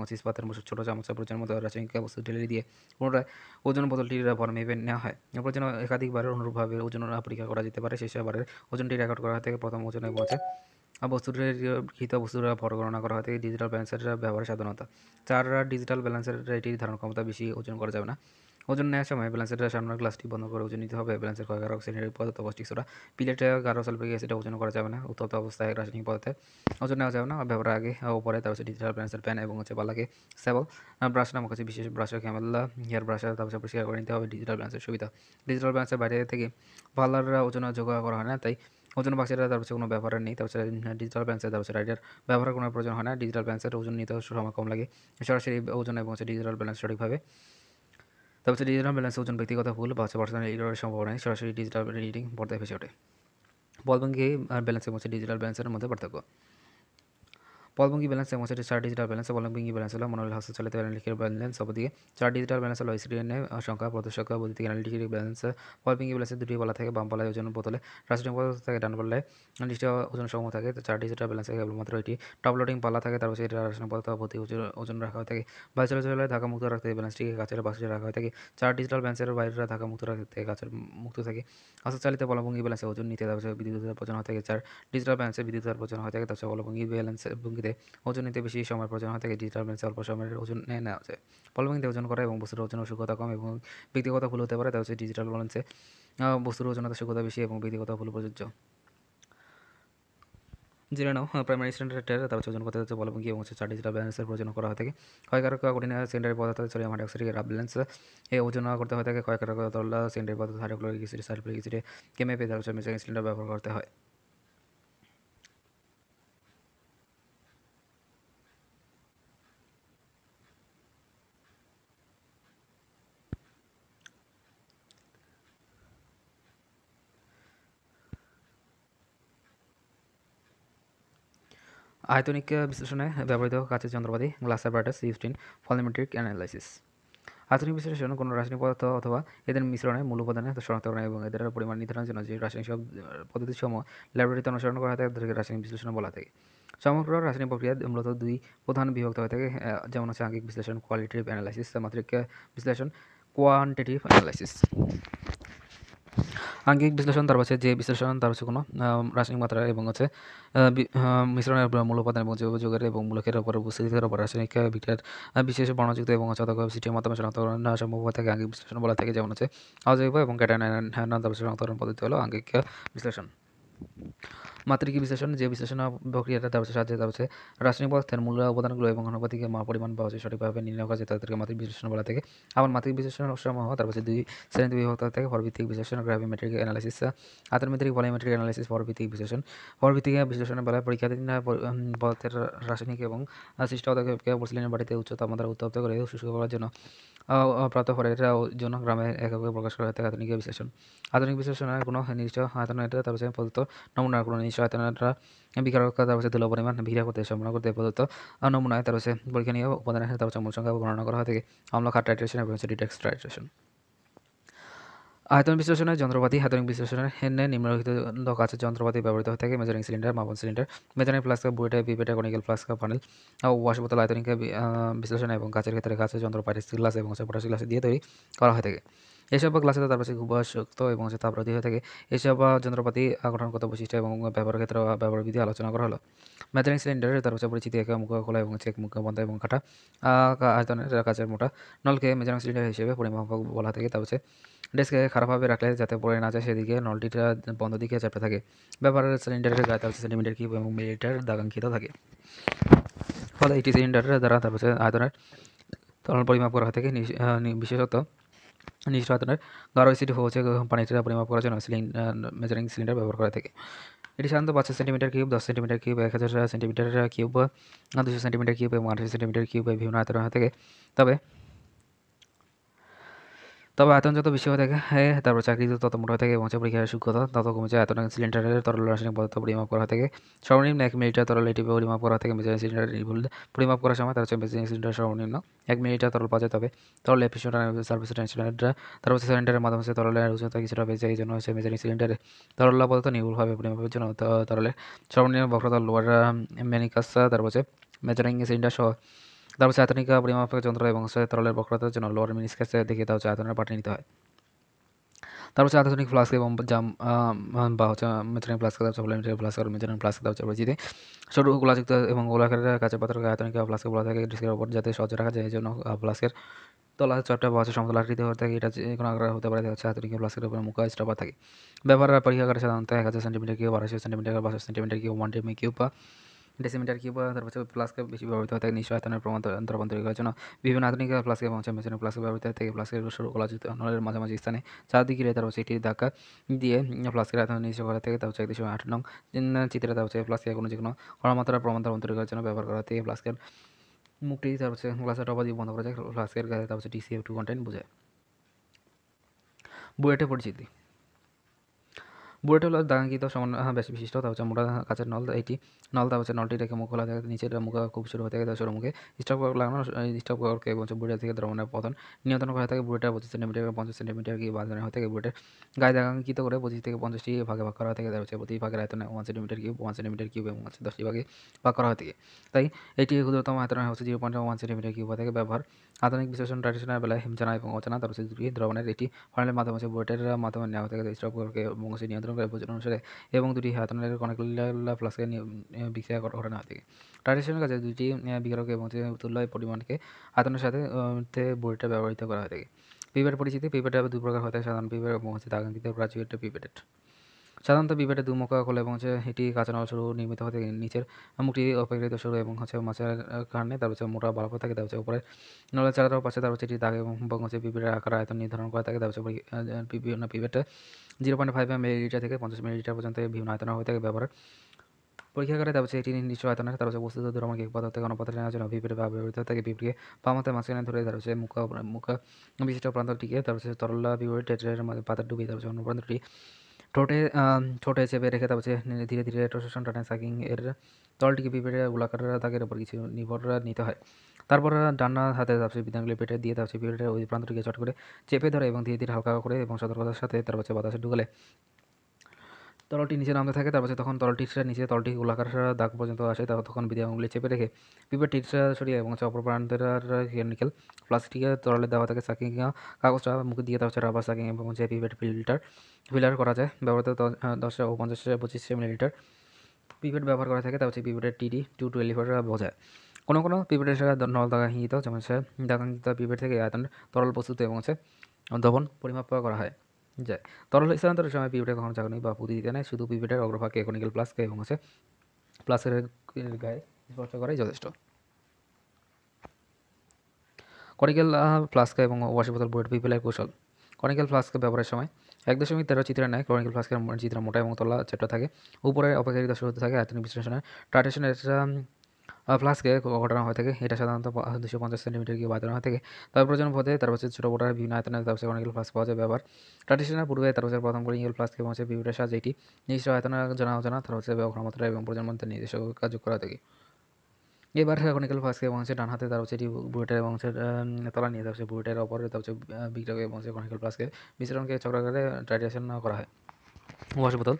মতো ছোটো চামচা পর্যন্ত মতো রাসায়নিক বস্তু ঢেলে দিয়ে পুনরায় ওজন বোতলটির ভর মেপে নেওয়া হয় এরপর যেন একাধিকবার অনুরূপভাবে ওজন পরীক্ষা করা যেতে পারে সেই সবারের ওজনটি রেকর্ড করা থেকে প্রথম ওজন এবং বস্তুটির কৃত বস্তুরা ভর গণনা করা হয় থেকে ডিজিটাল ব্যালেন্সের ব্যবহারের সাধারণতা চার ডিজিটাল ব্যালেন্সের এটির ধারণ ক্ষমতা বেশি ওজন করা যাবে না ওজন নেওয়ার সময় ব্যালেন্সের সামনের গ্লাসটি বন্ধ করে ওজন নিতে হবে ব্যালেন্সের ক্ষয়কারক শ্রেণীর পদার্থ পষ্টিক সোডা প্লেটে গাঢ় সালফিক অ্যাসিড ওজন করা যাবে না উত্তপ্ত অবস্থায় রাসায়নিক পদার্থে ওজন নেওয়া যাবে না ব্যবহার আগে ওপরে তারপর ডিজিটাল ব্যালেন্সের প্যান এবং হচ্ছে বালাকে স্যাবল ব্রাশ নামক হচ্ছে বিশেষ ব্রাশ ক্যামেলা হেয়ার ব্রাশ তারপর পরিষ্কার করে নিতে হবে ডিজিটাল ব্যালেন্সের সুবিধা ডিজিটাল ব্যালেন্সের বাইরে থেকে পার্লার ওজন যোগা করা হয় না তাই ওজন বাক্সেটা তার কোনো ব্যবহার নেই তার হচ্ছে ডিজিটাল ব্যাংকের তার রাইডার ব্যবহার কোনো প্রয়োজন হয় না ডিজিটাল ব্যাংকের ওজন নিতে সময় কম লাগে সরাসরি ওজন এবং হচ্ছে ডিজিটাল ব্যালেন্স সঠিকভাবে তবে ডিজিটাল ব্যালেন্স ওজন ব্যক্তিগত ভুল বা হচ্ছে পার্সোনাল ইরোরের নেই সরাসরি ডিজিটাল রিডিং বর্তায় ভেসে ওঠে বল ব্যাংকে ব্যালেন্সের মধ্যে ডিজিটাল ব্যালেন্সের মধ্যে পার্থক্য পলবঙ্গি ব্যালেন্স এবং সেটি চার ডিজিটাল ব্যালেন্স পলবঙ্গি ব্যালেন্স হলো মনোরল হাসপাতাল চালিত ব্যালেন্সের ব্যালেন্স অপরদিকে চার ডিজিটাল ব্যালেন্স হলো আইসিডিএন সংখ্যা প্রদর্শক বৈদ্যুতিক অ্যানালিটিক ব্যালেন্স পলবঙ্গি ব্যালেন্সের দুটি বলা থাকে বাম পালায় ওজন বোতলে রাষ্ট্রীয় পদার্থ থাকে ডান পালায় নির্দিষ্ট ওজন সমূহ থাকে চার ডিজিটাল ব্যালেন্সে কেবলমাত্র এটি টপ লোডিং পালা থাকে তারপর সেটা রাসায়নিক পদার্থ প্রতি ওজন রাখা হয়ে থাকে বাস চলাচলে ধাকা মুক্ত রাখতে ব্যালেন্সটিকে গাছের বাসে রাখা হয়ে থাকে চার ডিজিটাল ব্যালেন্সের বাইরে ধাকা মুক্ত রাখতে গাছের মুক্ত থাকে আসল চালিত পলবঙ্গি ব্যালেন্সে ওজন নিতে তারপর বিদ্যুতের প্রচলন হয়ে থাকে চার ডিজিটাল ব্যালেন্সে বিদ্যুৎ প্রচলন হয়ে থাকে তারপর পলবঙ্গি ব্যালেন্স ভঙ্গিতে মধ্যে ওজন নিতে বেশি সময় প্রয়োজন হয় থাকে ডিজিটাল ব্যালেন্সে অল্প সময়ের ওজন নিয়ে নেওয়া যায় ফলভঙ্গিতে ওজন করা এবং বস্তুর ওজন অসুখতা কম এবং ব্যক্তিগত ভুল হতে পারে তা হচ্ছে ডিজিটাল ব্যালেন্সে বস্তুর ওজন অসুখতা বেশি এবং ব্যক্তিগত ভুল প্রযোজ্য জেনে নাও প্রাইমারি স্ট্যান্ডার্ডের তারা ওজন করতে হচ্ছে বলবঙ্গি এবং হচ্ছে চার ডিজিটাল ব্যালেন্সের প্রয়োজন করা হয়ে থাকে কয়েক ক্ষয়কারক কঠিন সেন্টারের পদার্থ সরি আমার এক রাব ব্যালেন্স এ ওজন করতে হয়ে থাকে কয়েক ক্ষয়কারক তরলা সেন্টারের পদার্থ হাইড্রোক্লোরিক অ্যাসিড সালফিউরিক অ্যাসিড কেমে পেয়ে তারা মেশিন স্ট্যান্ডার্ড ব্যবহার করতে হয় আয়তনিক বিশ্লেষণে ব্যবহৃত কাছে যন্ত্রপাতি glass apparatus used in analysis আধুনিক বিশ্লেষণ কোনো রাসায়নিক পদার্থ অথবা এদের মিশ্রণে মূল উপাদানে শনাক্তকরণ এবং এদের পরিমাণ নির্ধারণের জন্য যে রাসায়নিক সব পদ্ধতিসমূহ ল্যাবরেটরিতে অনুসরণ করা হয় তাদেরকে রাসায়নিক বিশ্লেষণ বলা থাকে সমগ্র রাসায়নিক প্রক্রিয়া মূলত দুই প্রধান বিভক্ত হয়ে থাকে যেমন হচ্ছে আঙ্গিক বিশ্লেষণ কোয়ালিটিভ অ্যানালাইসিস মাত্রিক বিশ্লেষণ কোয়ান্টিটিভ অ্যানালাইসিস আঙ্গিক বিশ্লেষণ তার আছে যে বিশ্লেষণ তার আছে কোনো রাসায়নিক মাত্রা এবং হচ্ছে মিশ্রণের মূল উপাদান এবং জৈব যুগের এবং মূলকের উপর উপস্থিতির উপর রাসায়নিক বিক্রিয়ার বিশেষ বর্ণযুক্ত এবং হচ্ছে অথবা সিটির মাধ্যমে শনাক্তকরণ সম্ভব থাকে আঙ্গিক বিশ্লেষণ বলা থাকে যেমন হচ্ছে অজৈব এবং ক্যাটায়ন শনাক্তকরণ পদ্ধতি হলো আঙ্গিক বিশ্লেষণ মাতৃক বিশ্লেষণ যে বিশ্লেষণ প্রক্রিয়াটা তার সাহায্যে তার হচ্ছে রাসায়নিক পদার্থের মূল্য অবদানগুলো এবং অনুপাতিকে মা পরিমাণ বা হচ্ছে সঠিকভাবে নির্ণয় করা যায় তাদেরকে মাতৃক বিশ্লেষণ বলা থাকে আবার মাতৃক বিশ্লেষণ সমূহ তার হচ্ছে দুই শ্রেণীতে বিভক্ত থাকে ফরভিত্তিক বিশ্লেষণ গ্রাভিমেট্রিক অ্যানালাইসিস আত্মমেট্রিক ভলিমেট্রিক অ্যানালাইসিস ফরভিত্তিক বিশ্লেষণ ফরভিত্তিক বিশ্লেষণের বেলায় দিন পদার্থের রাসায়নিক এবং সৃষ্ট পদক্ষেপকে বাড়িতে উচ্চ তাপমাত্রা উত্তপ্ত করে শুষ্ক করার জন্য প্রাপ্ত ফলের জন্য গ্রামে একভাবে প্রকাশ করা হয় আধুনিক বিশ্লেষণ আধুনিক বিশ্লেষণের কোনো নির্দিষ্ট আয়তন এটা তার হচ্ছে প্রদত্ত নমুনার কোনো নির্দিষ্ট সহায়তা বিকারকতা তারপরে তেল পরিমাণ ভিড়া করতে সম্পূর্ণ করতে প্রদত্ত নমুনায় তার হচ্ছে পরীক্ষা নিয়ে উপাদানের সাথে তারপর মূল সংখ্যা গণনা করা হয় থেকে অম্ল খাট টাইট্রেশন এবং ডিটেক্স টাইট্রেশন আয়তন বিশ্লেষণের যন্ত্রপাতি আয়তনিক বিশ্লেষণের হেনে নিম্নলিখিত কাছে যন্ত্রপাতি ব্যবহৃত হয়ে থাকে মেজারিং সিলিন্ডার মাপন সিলিন্ডার মেজারিং প্লাস্কা বুয়েটা বিপেটা কনিক্যাল প্লাস্কা ফানেল ওয়াশ বোতল আয়তনিক বিশ্লেষণ এবং কাচের ক্ষেত্রে কাছে যন্ত্রপাতি গ্লাস এবং পটাশ গ্লাস দিয়ে তৈরি করা হয়ে থাকে এসব ক্লাসে তার খুব আসক্ত এবং সে তাপরোধী হয়ে থাকে এসব বা যন্ত্রপাতি গঠনগত বৈশিষ্ট্য এবং ব্যবহার ক্ষেত্রে ব্যবহার বিধি আলোচনা করা হলো ম্যাথেনিক সিলিন্ডারের তার পাশে পরিচিতি একে মুখ খোলা এবং চেক মুখ বন্ধ এবং কাটা আয়তনের কাচের মোটা নলকে মেজারিং সিলিন্ডার হিসেবে পরিমাপ বলা থাকে তার পাশে ডেস্কে খারাপভাবে রাখলে যাতে পড়ে না যায় সেদিকে নলটিটা বন্ধ দিকে চাপে থাকে ব্যবহারের সিলিন্ডারের গায়ে তার সেন্টিমিটার কিউব এবং মিলিটার দাগাঙ্কিত থাকে ফলে এটি সিলিন্ডারের দ্বারা তার পাশে আয়তনের তরল পরিমাপ করা থাকে বিশেষত নিচটা আপনার গাঢ় সিটি হচ্ছে পানিটা পরিমাপ করার জন্য সিলিন্ডার মেজারিং সিলিন্ডার ব্যবহার করা থাকে এটি সাধারণত পাঁচশো সেন্টিমিটার কিউব দশ সেন্টিমিটার কিউব এক হাজার সেন্টিমিটার কিউব দুশো সেন্টিমিটার কিউব এবং আঠাশো সেন্টিমিটার কিউব বিভিন্ন আয়তন হয়ে থাকে তবে তবে আয়তন যত বেশি হয়ে থাকে হ্যাঁ তারপর চাকরি তত মোটা হয়ে থাকে এবং পরীক্ষার সূক্ষতা তত কমে যায় আয়তন সিলিন্ডারের তরল রাসায়নিক পদার্থ পরিমাপ করা থাকে সর্বনিম্ন এক মিলিটার তরল এটি পরিমাপ করা থাকে মেশিন সিলিন্ডার পরিমাপ করার সময় তার হচ্ছে মেশিন সিলিন্ডার সর্বনিম্ন এক মিলিটার তরল পাওয়া যায় তবে তরল এফিসিয়েন্ট সার্ভিস সিলিন্ডার তারপর সিলিন্ডারের মাধ্যমে সে তরলের উচ্চতা কিছুটা বেড়ে এই জন্য হচ্ছে মেজারিং সিলিন্ডারে তরল পদার্থ নির্ভুলভাবে পরিমাপের জন্য তরলের সর্বনিম্ন বক্রতা লোয়ার মেনিকাসা তারপর হচ্ছে মেজারিং সিলিন্ডার সহ তারপর হচ্ছে আয়তনিকা পরিমাপক যন্ত্র এবং তরলের বক্রতার জন্য লোয়ার মিনিস্কেস কাছে দেখে তাও আয়তনের পাটি নিতে হয় তারপর হচ্ছে আধুনিক ফ্লাস্ক এবং জাম বা হচ্ছে মেথরিন ফ্লাস্ক তারপর ফ্লাস্ক আর মেথরিন ফ্লাস্ক তারপর জিতে সরু গোলাযুক্ত এবং গোলাকারের কাছে পাত্রকে আধুনিক ফ্লাস্ক বলা থাকে ডিস্কের ওপর যাতে সহজে রাখা যায় এই জন্য ফ্লাস্কের তলা চপটা বা হচ্ছে সমতল আকৃতি হয়ে থাকে এটা যে কোনো আগ্রহ হতে পারে হচ্ছে আধুনিক ফ্লাস্কের উপরে মুখ স্টপার থাকে ব্যবহার পরীক্ষা করে সাধারণত এক হাজার সেন্টিমিটার কিউব বারোশো সেন্টিমিটার বারোশো সেন্টিমিটার কিউব ওয়ান টেমি কিউব বা ডেসিমিটার কিউব তারপর পাশে প্লাসকে বেশি ব্যবহৃত হয় থাকে নিঃস্ব আয়তনের প্রমাণ তৈরি করার জন্য বিভিন্ন আধুনিক প্লাসকে পৌঁছে মেশিনে প্লাসকে ব্যবহৃত হয় থাকে শুরু করা যেত নলের মাঝামাঝি স্থানে চারদিকে রে তারপর পাশে ধাক্কা দিয়ে প্লাসকে আয়তন নিশ্চয় করা থেকে তারপর একদিশ আট নং চিত্রে তার হচ্ছে প্লাসকে কোনো যে কোনো হরমাত্রার প্রমাণ ধর্মান্তরিক করার জন্য ব্যবহার করা থেকে প্লাসকের মুক্তি তার হচ্ছে গ্লাসের টপা দিয়ে বন্ধ করা যায় ফ্লাস্কের গায়ে তার হচ্ছে ডিসিএফ টু কন্টেন্ট বোঝায় বুয়েটে পরিচিতি বুড়েটা হল দাঙ্গিত সমান হ্যাঁ বেশি বিশিষ্ট তা হচ্ছে মোটা কাছের নল এটি নল তা হচ্ছে নলটি রেখে মুখ খোলা থাকে নিচের মুখ খুব শুরু হয়ে থাকে সরু মুখে স্টপ লাগানো স্টপ করকে বলছে বুড়ে থেকে দ্রবণের পতন নিয়ন্ত্রণ করা থাকে বুড়েটা পঁচিশ সেন্টিমিটার পঞ্চাশ সেন্টিমিটার কি বাঁধানো হয়ে থাকে বুড়েটার গায়ে দাঙ্গিত করে পঁচিশ থেকে পঞ্চাশটি ভাগে ভাগ করা থাকে তার হচ্ছে প্রতি ভাগের আয়তনে one centimetre cube one centimetre cube এবং হচ্ছে দশটি ভাগে ভাগ করা হয়ে থাকে তাই এটি ক্ষুদ্রতম আয়তন হচ্ছে zero point one centimetre cube থাকে ব্যবহার আধুনিক বিশ্লেষণ ট্রাডিশনাল বেলায় হিমচানা এবং অচেনা তার হচ্ছে দ্রবণের এটি ফাইনালের মাধ্যমে হচ্ছে বুড়েটার মাধ্যমে নেওয়া হয়ে থাকে স্টপ করকে বংশী নিয়ন্ত্রণ নিয়ন্ত্রণ অনুসারে এবং দুটি হাতানারের কণাকুলা ফ্লাস্কে বিক্রিয়া ঘটে না থাকে ট্রাডিশনের দুটি বিকারক এবং তুল্য পরিমাণকে হাতানোর সাথে বইটা ব্যবহৃত করা হয়ে থাকে পিপেট পরিচিতি পিপেটের দু প্রকার হতে সাধারণ পিপেট এবং হচ্ছে দাগাঙ্গিত প্রাচুয়েট পিপেটেড সাধারণত দু দুমুখা খোলে এবং হচ্ছে এটি কাঁচা নড়া শুরু নির্মিত হতে নিচের মুখটি অপেক্ষিত শুরু এবং হচ্ছে মাছের কারণে তার হচ্ছে মোটা করে থাকে তার হচ্ছে উপরে নলের চারাটার পাশে তার হচ্ছে এটি দাগ এবং হচ্ছে পিপেটের আকার আয়তন নির্ধারণ করা থাকে তার হচ্ছে বিভিন্ন পিপেটে জিরো পয়েন্ট ফাইভ মিলিলিটার থেকে পঞ্চাশ মিলিলিটার পর্যন্ত বিভিন্ন আয়তন হয়ে থাকে ব্যবহার পরীক্ষা করে তার পাশে এটি নির্দিষ্ট আয়তনের তার হচ্ছে বস্তুত দ্রবণকে এক পদার্থ থেকে অনুপাত নেওয়ার জন্য বিপরীত বা ব্যবহৃত থাকে বিপরীতে পামাতে মাঝখানে ধরে তার হচ্ছে মুখা মুখা বিশিষ্ট প্রান্তটিকে তার হচ্ছে তরলা বিপরীত টেট্রের পাতা ডুবিয়ে তার হচ্ছে অন্য প্রান্তটি ঠোঁটে ঠোঁটে চেপে রেখে তারপর ধীরে ধীরে টোসেশন টানে সাকিং এর তলটিকে পিপে গোলাকার দাগের উপর কিছু নির্ভর নিতে হয় তারপর ডান্না হাতে তারপরে বিধানগুলি পেটে দিয়ে তারপরে পিপেটের ওই প্রান্তটিকে চট করে চেপে ধরে এবং ধীরে ধীরে হালকা করে এবং সতর্কতার সাথে তার বাতাসে ঢুকালে তলটি নিচে নামতে থাকে তারপর তখন তলটি সেটা নিচে তলটি গোলাকার সারা দাগ পর্যন্ত আসে তারপর তখন বিদে আঙুলি চেপে রেখে পিপের টিটসা সরিয়ে এবং হচ্ছে অপর প্রান্তরা কেমিক্যাল প্লাস্টিকের তরলে দেওয়া থাকে সাকিং কাগজটা মুখে দিয়ে তারপর রাবার সাকিং এবং হচ্ছে পিপের ফিল্টার ফিল্টার করা যায় ব্যবহৃত দশটা ও পঞ্চাশ পঁচিশ মিলিলিটার পিপেট ব্যবহার করা থাকে তা হচ্ছে পিপেটের টিডি টু ফোর বোঝায় কোনো কোনো পিপেটের সাথে নল দাগাহিত যেমন হচ্ছে দাগাহিত পিপেট থেকে আয়তন তরল প্রস্তুত এবং হচ্ছে দহন পরিমাপ করা হয় যায় তরল স্থানান্তরের সময় পিপিটা কখনো নেই বা পুঁতি দিতে নেয় শুধু পিপিটার অগ্রভাগে একনিক্যাল প্লাস এবং আছে প্লাসের গায়ে স্পর্শ করাই যথেষ্ট কনিক্যাল ফ্লাস্কা এবং ওয়াশিং বোতল বোর্ড পিপলের কৌশল কনিক্যাল ফ্লাস্ক ব্যবহারের সময় এক দশমিক তেরো চিত্রের নেয় কনিক্যাল ফ্লাস্কের চিত্র মোটা এবং তলা চেপটা থাকে উপরে অপেক্ষাকৃত শুরুতে থাকে আয়তনিক বিশ্লেষণে ট্রাডিশনের ফ্লাস্কে ঘটানো হয়ে থাকে এটা সাধারণত দুশো পঞ্চাশ সেন্টিমিটার গিয়ে বাঁধানো হয়ে থাকে তার প্রয়োজন পথে তার পাশে ছোটো বড় বিভিন্ন আয়তনে তার পাশে অনেকগুলো ফ্লাস্ক পাওয়া যায় ব্যবহার ট্রাডিশনাল পূর্বে তার পাশে প্রথম করে ইঙ্গল ফ্লাস্কে পৌঁছে বিভিন্ন সাহায্যে এটি নির্দিষ্ট আয়তনে জানা অজানা তার হচ্ছে ব্যবহার মাত্রা এবং প্রজন্মতে নিজস্ব কাজ করা থাকে এবার কনিক্যাল ফার্স্ট এবং হচ্ছে ডান হাতে তার হচ্ছে বুয়েটের এবং তলা নিয়ে তার হচ্ছে বুয়েটের অপরে তার হচ্ছে বিগ্রাকে এবং হচ্ছে কনিক্যাল ফ্লাস্কে মিশ্রণকে চক্রাকারে ট্রাডিশন করা হয় ওয়াশ বোতল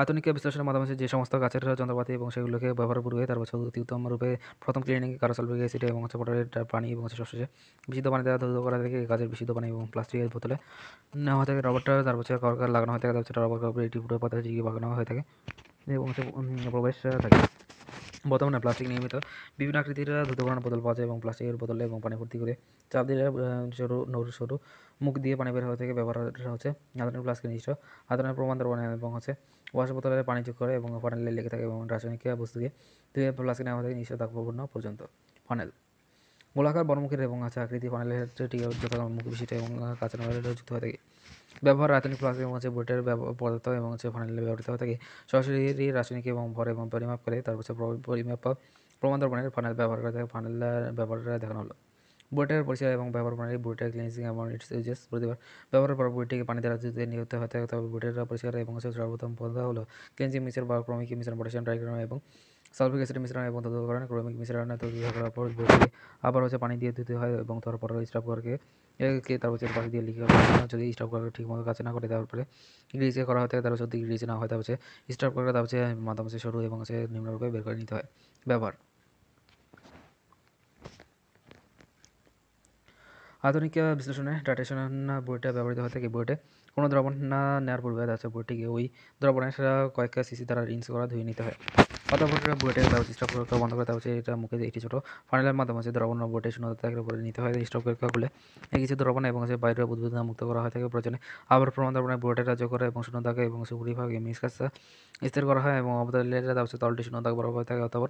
আধুনিক বিশ্লেষণের মাধ্যমে যে সমস্ত গাছের যন্ত্রপাতি এবং সেগুলোকে ব্যবহার করবে তার বছর অতি উত্তম রূপে প্রথম ক্লিনিং কারোসলভিক অ্যাসিড এবং হচ্ছে পটারের পানি এবং হচ্ছে সবশেষে বিশুদ্ধ পানি দ্বারা ধৌত করা থেকে গাছের বিশুদ্ধ পানি এবং প্লাস্টিকের বোতলে নেওয়া থাকে রবারটা তার বছর করকার লাগানো হয়ে থাকে তার বছর রবার কাপড়ে পুরো পাতা জিগিয়ে বাগানো হয়ে থাকে এবং হচ্ছে প্রবেশ থাকে বর্তমানে প্লাস্টিক নিয়মিত বিভিন্ন আকৃতির ধুতকরণের বোতল পাওয়া যায় এবং প্লাস্টিকের বোতলে এবং পানি ভর্তি করে চাপ দিলে সরু নৌর সরু মুখ দিয়ে পানি বের হওয়া থেকে ব্যবহার হচ্ছে আধুনিক প্লাস্টিক নির্দিষ্ট আধুনিক প্রমাণ এবং হচ্ছে ওয়াশ বোতলে পানি যোগ করে এবং ফানেলে লেগে থাকে এবং রাসায়নিক ক্রিয়া বস্তুকে দুই প্লাস্টিক নেওয়া থেকে নিশ্চয় দাগপূর্ণ পর্যন্ত ফানেল গোলাকার বর্মুখের এবং আচ্ছা আকৃতি ফানেলের ক্ষেত্রে মুখ বিশিষ্ট এবং কাঁচা যুক্ত হয়ে থাকে ব্যবহার রাসায়নিক প্লাস্টিক এবং হচ্ছে বোটের পদার্থ এবং হচ্ছে ফানেলে ব্যবহৃত হয়ে থাকে সরাসরি রাসায়নিক এবং ভর এবং পরিমাপ করে তারপর হচ্ছে পরিমাপ প্রমাণ দর্পণের ফানেল ব্যবহার করে থাকে ফানেল ব্যবহার দেখানো হলো বুয়েটের পরিষেবা এবং ব্যবহার প্রণালী বুয়েটের ক্লিনিং এবং ইটস ইউজেস প্রতিবার ব্যবহারের পর বইটিকে পানি দ্বারা যদি নিহত হতে হয় তবে বুয়েটের পরিষ্কার এবং সর্বপ্রথম পদ্ধতি হলো ক্লিনজিং মিশ্রণ বা ক্রমিক মিশ্রণ পটাশিয়াম ট্রাইক্রোম এবং সালফিক অ্যাসিড মিশ্রণ এবং তদুকরণ ক্রমিক মিশ্রণে তৈরি করার পর বইটিকে আবার হচ্ছে পানি দিয়ে ধুতে হয় এবং তারপর স্টাফ করকে একে তারপর পানি দিয়ে লিখে যদি স্টাফ করকে ঠিকমতো কাজ না করে তারপরে গ্রিজে করা হতে তারপর যদি গ্রিজ না হয় তারপর স্টাফ করকে তারপরে মাধ্যমে সরু এবং সে নিম্নরূপে বের করে নিতে হয় ব্যবহার আধুনিক বিশ্লেষণে ডাটেশন বইটা ব্যবহৃত হয়ে থাকে বইটে কোনো দ্রবণ না নেওয়ার পূর্বে তাদের বইটিকে ওই দ্রবণের কয়েকটা সিসি দ্বারা রিন্স করা ধুয়ে নিতে হয় অথবা বইটা ব্যবহার স্টক পরীক্ষা বন্ধ করে তারপর এটা মুখে একটি ছোটো ফাইনালের মাধ্যমে আছে দ্রবণ বইটে শূন্যতা তাকে বলে নিতে হয় স্টক পরীক্ষা খুলে এই কিছু দ্রবণ এবং সে বাইরের উদ্ভিদ মুক্ত করা হয় থাকে প্রয়োজনে আবার প্রমাণ দ্রবণে বইটা রাজ্য করে এবং শূন্যতাকে এবং সুগুলি ভাগে মিস কাজ স্থির করা হয় এবং অবদান তারপর তলটি শূন্যতা বরাবর থাকে অথবা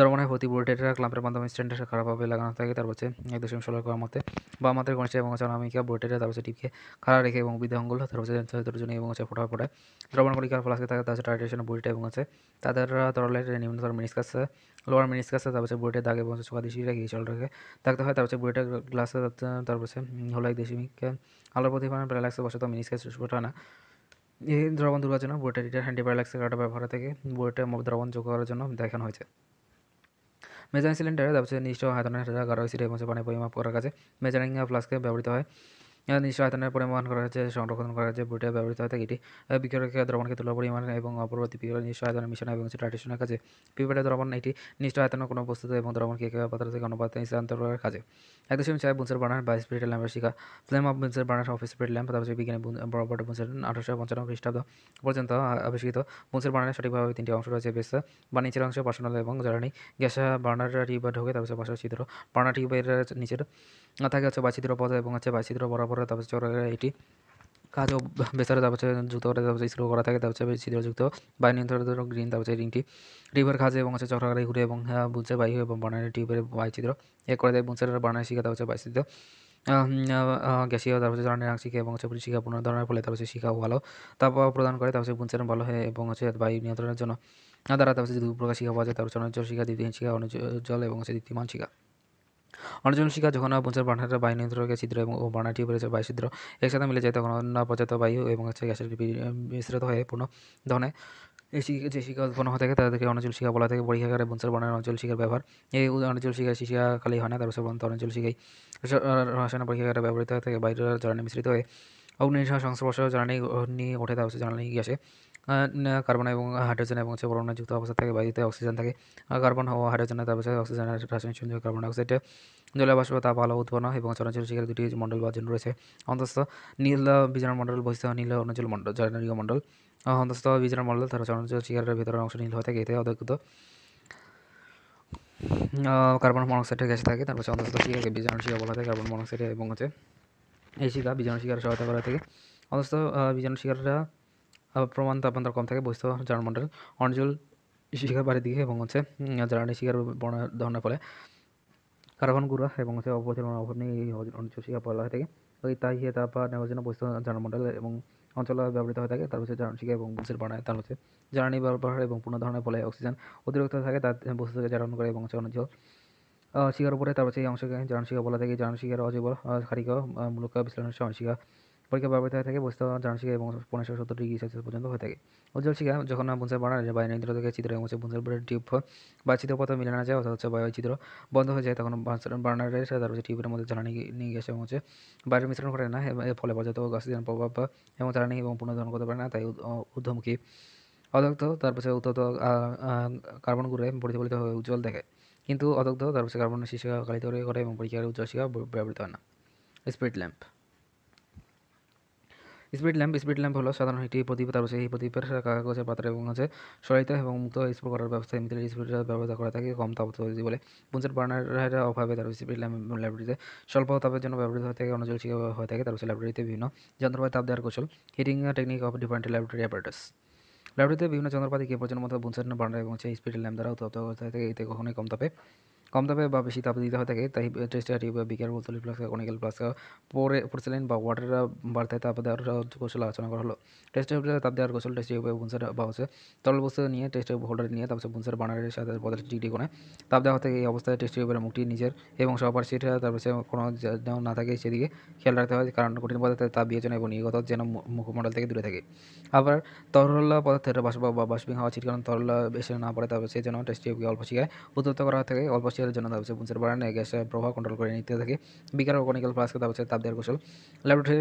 দরমনায় প্রতি বোল্টেটরা ক্লাম্পের মাধ্যমে স্ট্যান্ডের খারাপভাবে লাগানো থাকে তার পাশে এক দশমিক ষোলো করার মতে বা আমাদের গণেশ এবং হচ্ছে অনামিকা বোল্টেটরা তার পাশে টিপকে খাড়া রেখে এবং অঙ্গল তার পাশে তর্জনী এবং হচ্ছে ফোটা করি দ্রবণকণিকার ফ্লাস্কে থাকে তার টাইটেশন বোল্টে এবং আছে তাদের তরলের নিম্নতর মিনিসকাসে লোয়ার মিনিসকাসে তার পাশে বোল্টের দাগ এবং হচ্ছে চোখা দিশিরা গিয়ে চল রেখে থাকতে হয় তার পাশে বোল্টের গ্লাসে তার পাশে হলো এক দশমিক আলোর প্রতিফলন প্যারালাক্সে বসত মিনিসকাস ফোটা না এই দ্রবণ দুর্গার জন্য বোর্ডের ডিটার হ্যান্ডি প্যারালাক্সের কাটা ব্যবহার থেকে বোর্ডে দ্রবণ যোগ করার জন্য দেখানো হয়েছে মেজারিং সিলিন্ডারে ব্যবসায় নির্দিষ্ট আয়তনের হাজার গাঢ় সিরে এবং পানির পরিমাপ করার কাজে মেজারিং ফ্লাস্কে ব্যবহৃত হয় নির্দিষ্ট আয়তনের পরিমাণ করা হয়েছে সংরক্ষণ করা হয়েছে বইটা ব্যবহৃত হয়ে থাকে এটি বিক্রিয়কে দ্রবণকে তুলা পরিমাণ এবং অপরবর্তী বিক্রিয়া নির্দিষ্ট আয়তনের মিশন এবং ট্রাডিশনের কাজে পিপিটা দ্রবণ এটি নির্দিষ্ট আয়তনের কোনো বস্তু এবং দ্রবণকে একে পদার্থ থেকে অনুপাতে স্থানান্তর করার কাজে এক দশমিক চায় বুনসের বার্নার বাইশ স্পিড ল্যাম্পের শিকা ফ্লেম অফ বুন্সের বার্নার অফিস স্পিরিট ল্যাম্প তারপরে বিজ্ঞানী বরাবর বুন্সের আঠারোশো পঞ্চান্ন খ্রিস্টাব্দ পর্যন্ত আবিষ্কৃত বুন্সের বার্নারের সঠিকভাবে তিনটি অংশ রয়েছে বেশ বা নিচের অংশ বাসনালয় এবং জ্বালানি গ্যাস বার্নার টিউব ঢোকে তারপর পাশাপাশি ধরো বার্নার টিউবের নিচের থাকে হচ্ছে বাছিদ্র পদ এবং হচ্ছে বাছিদ্র বরাবর তারপর চরের এটি কাজ ও বেসারে তারপর হচ্ছে যুক্ত করে তারপর স্ক্রু করা থাকে তারপর হচ্ছে যুক্ত বায়ু নিয়ন্ত্রিত গ্রিন তারপর হচ্ছে রিংটি রিভার খাজে এবং হচ্ছে চক্রাকারে ঘুরে এবং বুঝছে বায়ু এবং বানানের টিউবের বায়ুচিত্র এক করে দেয় বুঝছে বানানের শিখা তারপর হচ্ছে বায়ুচিত্র গ্যাসীয় তারপর হচ্ছে রানের শিখে এবং হচ্ছে শিখা ধরনের ফলে তারপর হচ্ছে শিখা ভালো তারপর প্রদান করে তারপর হচ্ছে বুনচেরণ ভালো হয় এবং হচ্ছে বায়ু নিয়ন্ত্রণের জন্য দ্বারা তারপর হচ্ছে প্রকার শিখা পাওয়া যায় তারপর হচ্ছে শিখা দ্বিতীয় শিখা অনুজল এবং হচ্ছে দ্বিতীয়মান শিখা অনেকজন শিখা যখন পঞ্চায়েত বানাটা বায়ু নিয়ন্ত্রক ছিদ্র এবং বানাটি বার্নারটি উপরে বায়ু ছিদ্র একসাথে মিলে যায় তখন পর্যাপ্ত বায়ু এবং হচ্ছে গ্যাসের বিস্তৃত হয়ে পূর্ণ ধনে এই যে শিকা উৎপন্ন হয়ে থাকে তাদেরকে অঞ্চল শিকা বলা থাকে পরীক্ষাগারে বংশের বনের অঞ্চল শিকার ব্যবহার এই অঞ্চল শিখা খালি হয় না তারপর সাধারণত অঞ্চল শিখাই রসায়ন পরীক্ষাগারে ব্যবহৃত হয়ে থাকে বাইরের জ্বালানি মিশ্রিত হয়ে অগ্নি সংস্পর্শ জ্বালানি অগ্নি ওঠে তারপর জ্বালানি গ্যাসে কার্বন এবং হাইড্রোজেন এবং হচ্ছে বরণা যুক্ত অবস্থা থাকে বায়ুতে অক্সিজেন থাকে কার্বন ও হাইড্রোজেন তারপর অক্সিজেন রাসায়নিক সংযোগ কার্বন ডাইঅক্সাইড জলবাষ্প বাষ্প তাপ ভালো উৎপন্ন এবং চলাচল শিকার দুটি মণ্ডল বা জন্য রয়েছে অন্তস্থ নীল বিজারণ মণ্ডল বৈশিষ্ট্য নীল অনুচল মণ্ডল জলনীয় মণ্ডল অন্তস্থ বিজারণ মণ্ডল তারা চলাচল শিকারের ভিতরের অংশ নীল হয়ে থাকে এতে অধ্যক্ষিত কার্বন মনোক্সাইডের গ্যাস থাকে তারপর অন্তস্থ শিকারকে বিজারণ শিকার বলা থাকে কার্বন মনোক্সাইড এবং হচ্ছে এই শিকা বিজারণ শিকারের সহায়তা করা থাকে অন্তস্থ বিজারণ শিকাররা প্রমাণ তাপমাত্রা কম থাকে বহিস্থ জলমণ্ডল অঞ্চল শিখার বাড়ির দিকে এবং হচ্ছে জ্বালানি শিখার বর্ণা ধরনের ফলে কার্বন গুড়া এবং হচ্ছে অপচলন অভাব নিয়ে এই অঞ্চল শিখা পড়া থাকে ওই তাই হিয়ে তাপা নেওয়ার জন্য বহিস্থ জলমণ্ডল এবং অঞ্চল ব্যবহৃত হয়ে থাকে তার হচ্ছে জ্বালানি শিখা এবং বুঝের বানায় তার হচ্ছে জ্বালানি ব্যবহার এবং পুনর্ধারণের ফলে অক্সিজেন অতিরিক্ত থাকে তার বস্তু থেকে জ্বালান করে এবং হচ্ছে অঞ্চল শিকার উপরে তারপর সেই অংশকে জ্বালানি শিখা বলা থাকে জ্বালানি শিখার অজৈব ক্ষারিক মূলক বিশ্লেষণ শিখা পরীক্ষা ব্যবহৃত হয়ে থাকে বসতে শিখে এবং পনেরোশো সত্তর ডিগ্রি সেলসিয়াস পর্যন্ত হয়ে থাকে উজ্জ্বল শিখা যখন বুনসের পারে যায় বা নিয়ন্ত্রিত থেকে চিত্র এবং হচ্ছে বুনসের পারে টিউব বা চিত্র পথে মিলে না যায় অর্থাৎ হচ্ছে বা চিত্র বন্ধ হয়ে যায় তখন বার্নারের সাথে হচ্ছে টিউবের মধ্যে জ্বালানি নিয়ে গেছে এবং হচ্ছে বাইরের মিশ্রণ করে না এর ফলে পর্যাপ্ত অক্সিজেন প্রভাব এবং জ্বালানি এবং পুনর্ধারণ করতে পারে না তাই ঊর্ধ্বমুখী তার তারপরে উত্তপ্ত কার্বন গুড়ে প্রতিফলিত হয়ে উজ্জ্বল দেখে কিন্তু তার তারপরে কার্বন শিশিকা কালিত করে এবং পরীক্ষার উজ্জ্বল শিখা ব্যবহৃত হয় না স্পিড ল্যাম্প স্পিড ল্যাম্প স্পিড ল্যাম্প হলো সাধারণ একটি প্রদীপ তার সেই প্রদীপের কাগজে পাত্র এবং আছে সরাইতে এবং মুক্ত স্প্রে করার ব্যবস্থা মিত্রের স্পিড ব্যবহার করা থাকে কম তাপ তৈরি বলে বুনসেট বার্নারের অভাবে তার স্পিড ল্যাম্প লাইব্রেরিতে স্বল্প তাপের জন্য ব্যবহৃত হয়ে থাকে শিখে হয়ে থাকে তার লাইব্রেরিতে বিভিন্ন যন্ত্রপাতি তাপ দেওয়ার কৌশল heating technique of different library apparatus লাইব্রেরিতে বিভিন্ন যন্ত্রপাতি কে পর্যন্ত মতো বুনসেন বার্নার এবং সেই স্পিড ল্যাম্প দ্বারা উত্তপ্ত হয়ে থাকে এতে কখনোই কম তাপে কম দামে বা বেশি তাপ দিতে হয় থাকে তাই টেস্টি বা বিকেল বোতল প্লাস কনিক্যাল প্লাস পরে পরসেলাইন বা ওয়াটার বাড়তে তাপ দেওয়ার কৌশল আলোচনা করা হলো টেস্টি তাপ দেওয়ার কৌশল উপরে বুনসার বা হচ্ছে তরল বস্তু নিয়ে টেস্ট হোল্ডার নিয়ে তারপর বুনসার বানারের সাথে পঁয়তাল্লিশ ডিগ্রি কোণে তাপ দেওয়া থেকে এই অবস্থায় টেস্টের উপরে মুক্তি নিজের এবং সবার সেটা তারপর সে কোনো যেন না থাকে সেদিকে খেয়াল রাখতে হয় কারণ কঠিন পদার্থের তাপ বিবেচনা এবং নির্গত যেন মুখমণ্ডল থেকে দূরে থাকে আবার তরল পদার্থের বাষ্প বা বাসবিং হওয়া ছিটকানো তরল বেশি না পড়ে তারপর সেই যেন টেস্ট টিউবকে অল্প শিখায় উত্তপ্ত করা থাকে অল্প শেয়ারের জন্য তাপছে পুঞ্চের বাড়ানো গ্যাসের প্রভাব কন্ট্রোল করে নিতে থাকে বিকার ও কনিক্যাল ফ্লাস্কে তাপছে তাপ দেওয়ার কৌশল ল্যাবরেটরি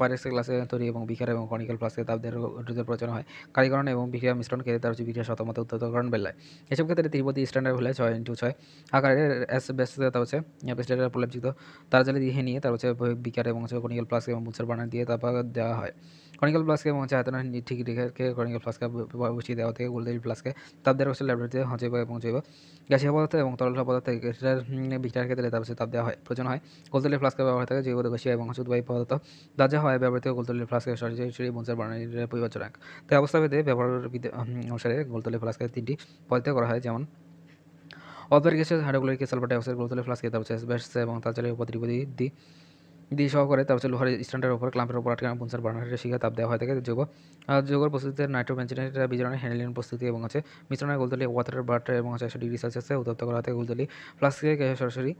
পাইরেক্স গ্লাসে তৈরি এবং বিকার এবং কনিক্যাল ফ্লাস্কে তাপ দেওয়ার প্রচলন হয় কারিকরণ এবং বিক্রিয়া মিশ্রণকে তার হচ্ছে বিক্রিয়া শতমত উত্তরকরণ বেলায় এসব ক্ষেত্রে তিব্বতি স্ট্যান্ডার্ড হলে ছয় ইন্টু ছয় আকারের এস ব্যস্ত তাপ হচ্ছে প্রলেপযুক্ত তার জালে দিয়ে নিয়ে তার হচ্ছে বিকার এবং কনিক্যাল ফ্লাস্ক এবং পুঞ্চের বানান দিয়ে তাপ দেওয়া হয় কনিক্যাল প্লাসকে এবং হচ্ছে আয়তনের ঠিক রেখে কনিক্যাল ফ্লাস্কে বসিয়ে দেওয়া থেকে গোল্ডেল ফ্লাস্কে তাপ দেওয়ার হচ্ছে ল্যাবরেটরিতে জৈব এবং জৈব গ্যাসীয় পদার্থ এবং তরল পদার্থ গ্যাসের বিচার ক্ষেত্রে তাপ তাপ দেওয়া হয় প্রয়োজন হয় গোলদলের ফ্লাস্কের ব্যবহার থাকে জৈব গ্যাসীয় এবং হচ্ছে উদ্বাহী পদার্থ যা হয় ব্যবহৃত গোলদলের ফ্লাস্কের সরাসরি বঞ্চার বানানির পরিবর্তন রাখ তাই অবস্থাভেদে ব্যবহার অনুসারে গোলদলের ফ্লাস্কের তিনটি পদ্ধতি করা হয় যেমন অদ্বার গ্যাসের হাইড্রোক্লোরিক সালফার ডাইঅক্সাইড গোলতলির ফ্লাস্কে তারপর এবং তার চালের উপদ্রিপতি দিয়ে সহকারে তার তারপর লোহার স্ট্যান্ডের উপর ক্লাম্পের উপর আটকানো পুনসার বার্নারের শিখা তাপ দেওয়া হয় থাকে যোগ যোগর প্রস্তুতিতে নাইট্রো বেঞ্চিনের হ্যান্ডেলিন প্রস্তুতি এবং হচ্ছে মিশ্রণের গোলতলি ওয়াটার বাটার এবং আছে একশো ডিগ্রি সেলসিয়াসে উত্তপ্ত করা হয় থাকে গোলতলি ফ্লাস্কে সরাসরি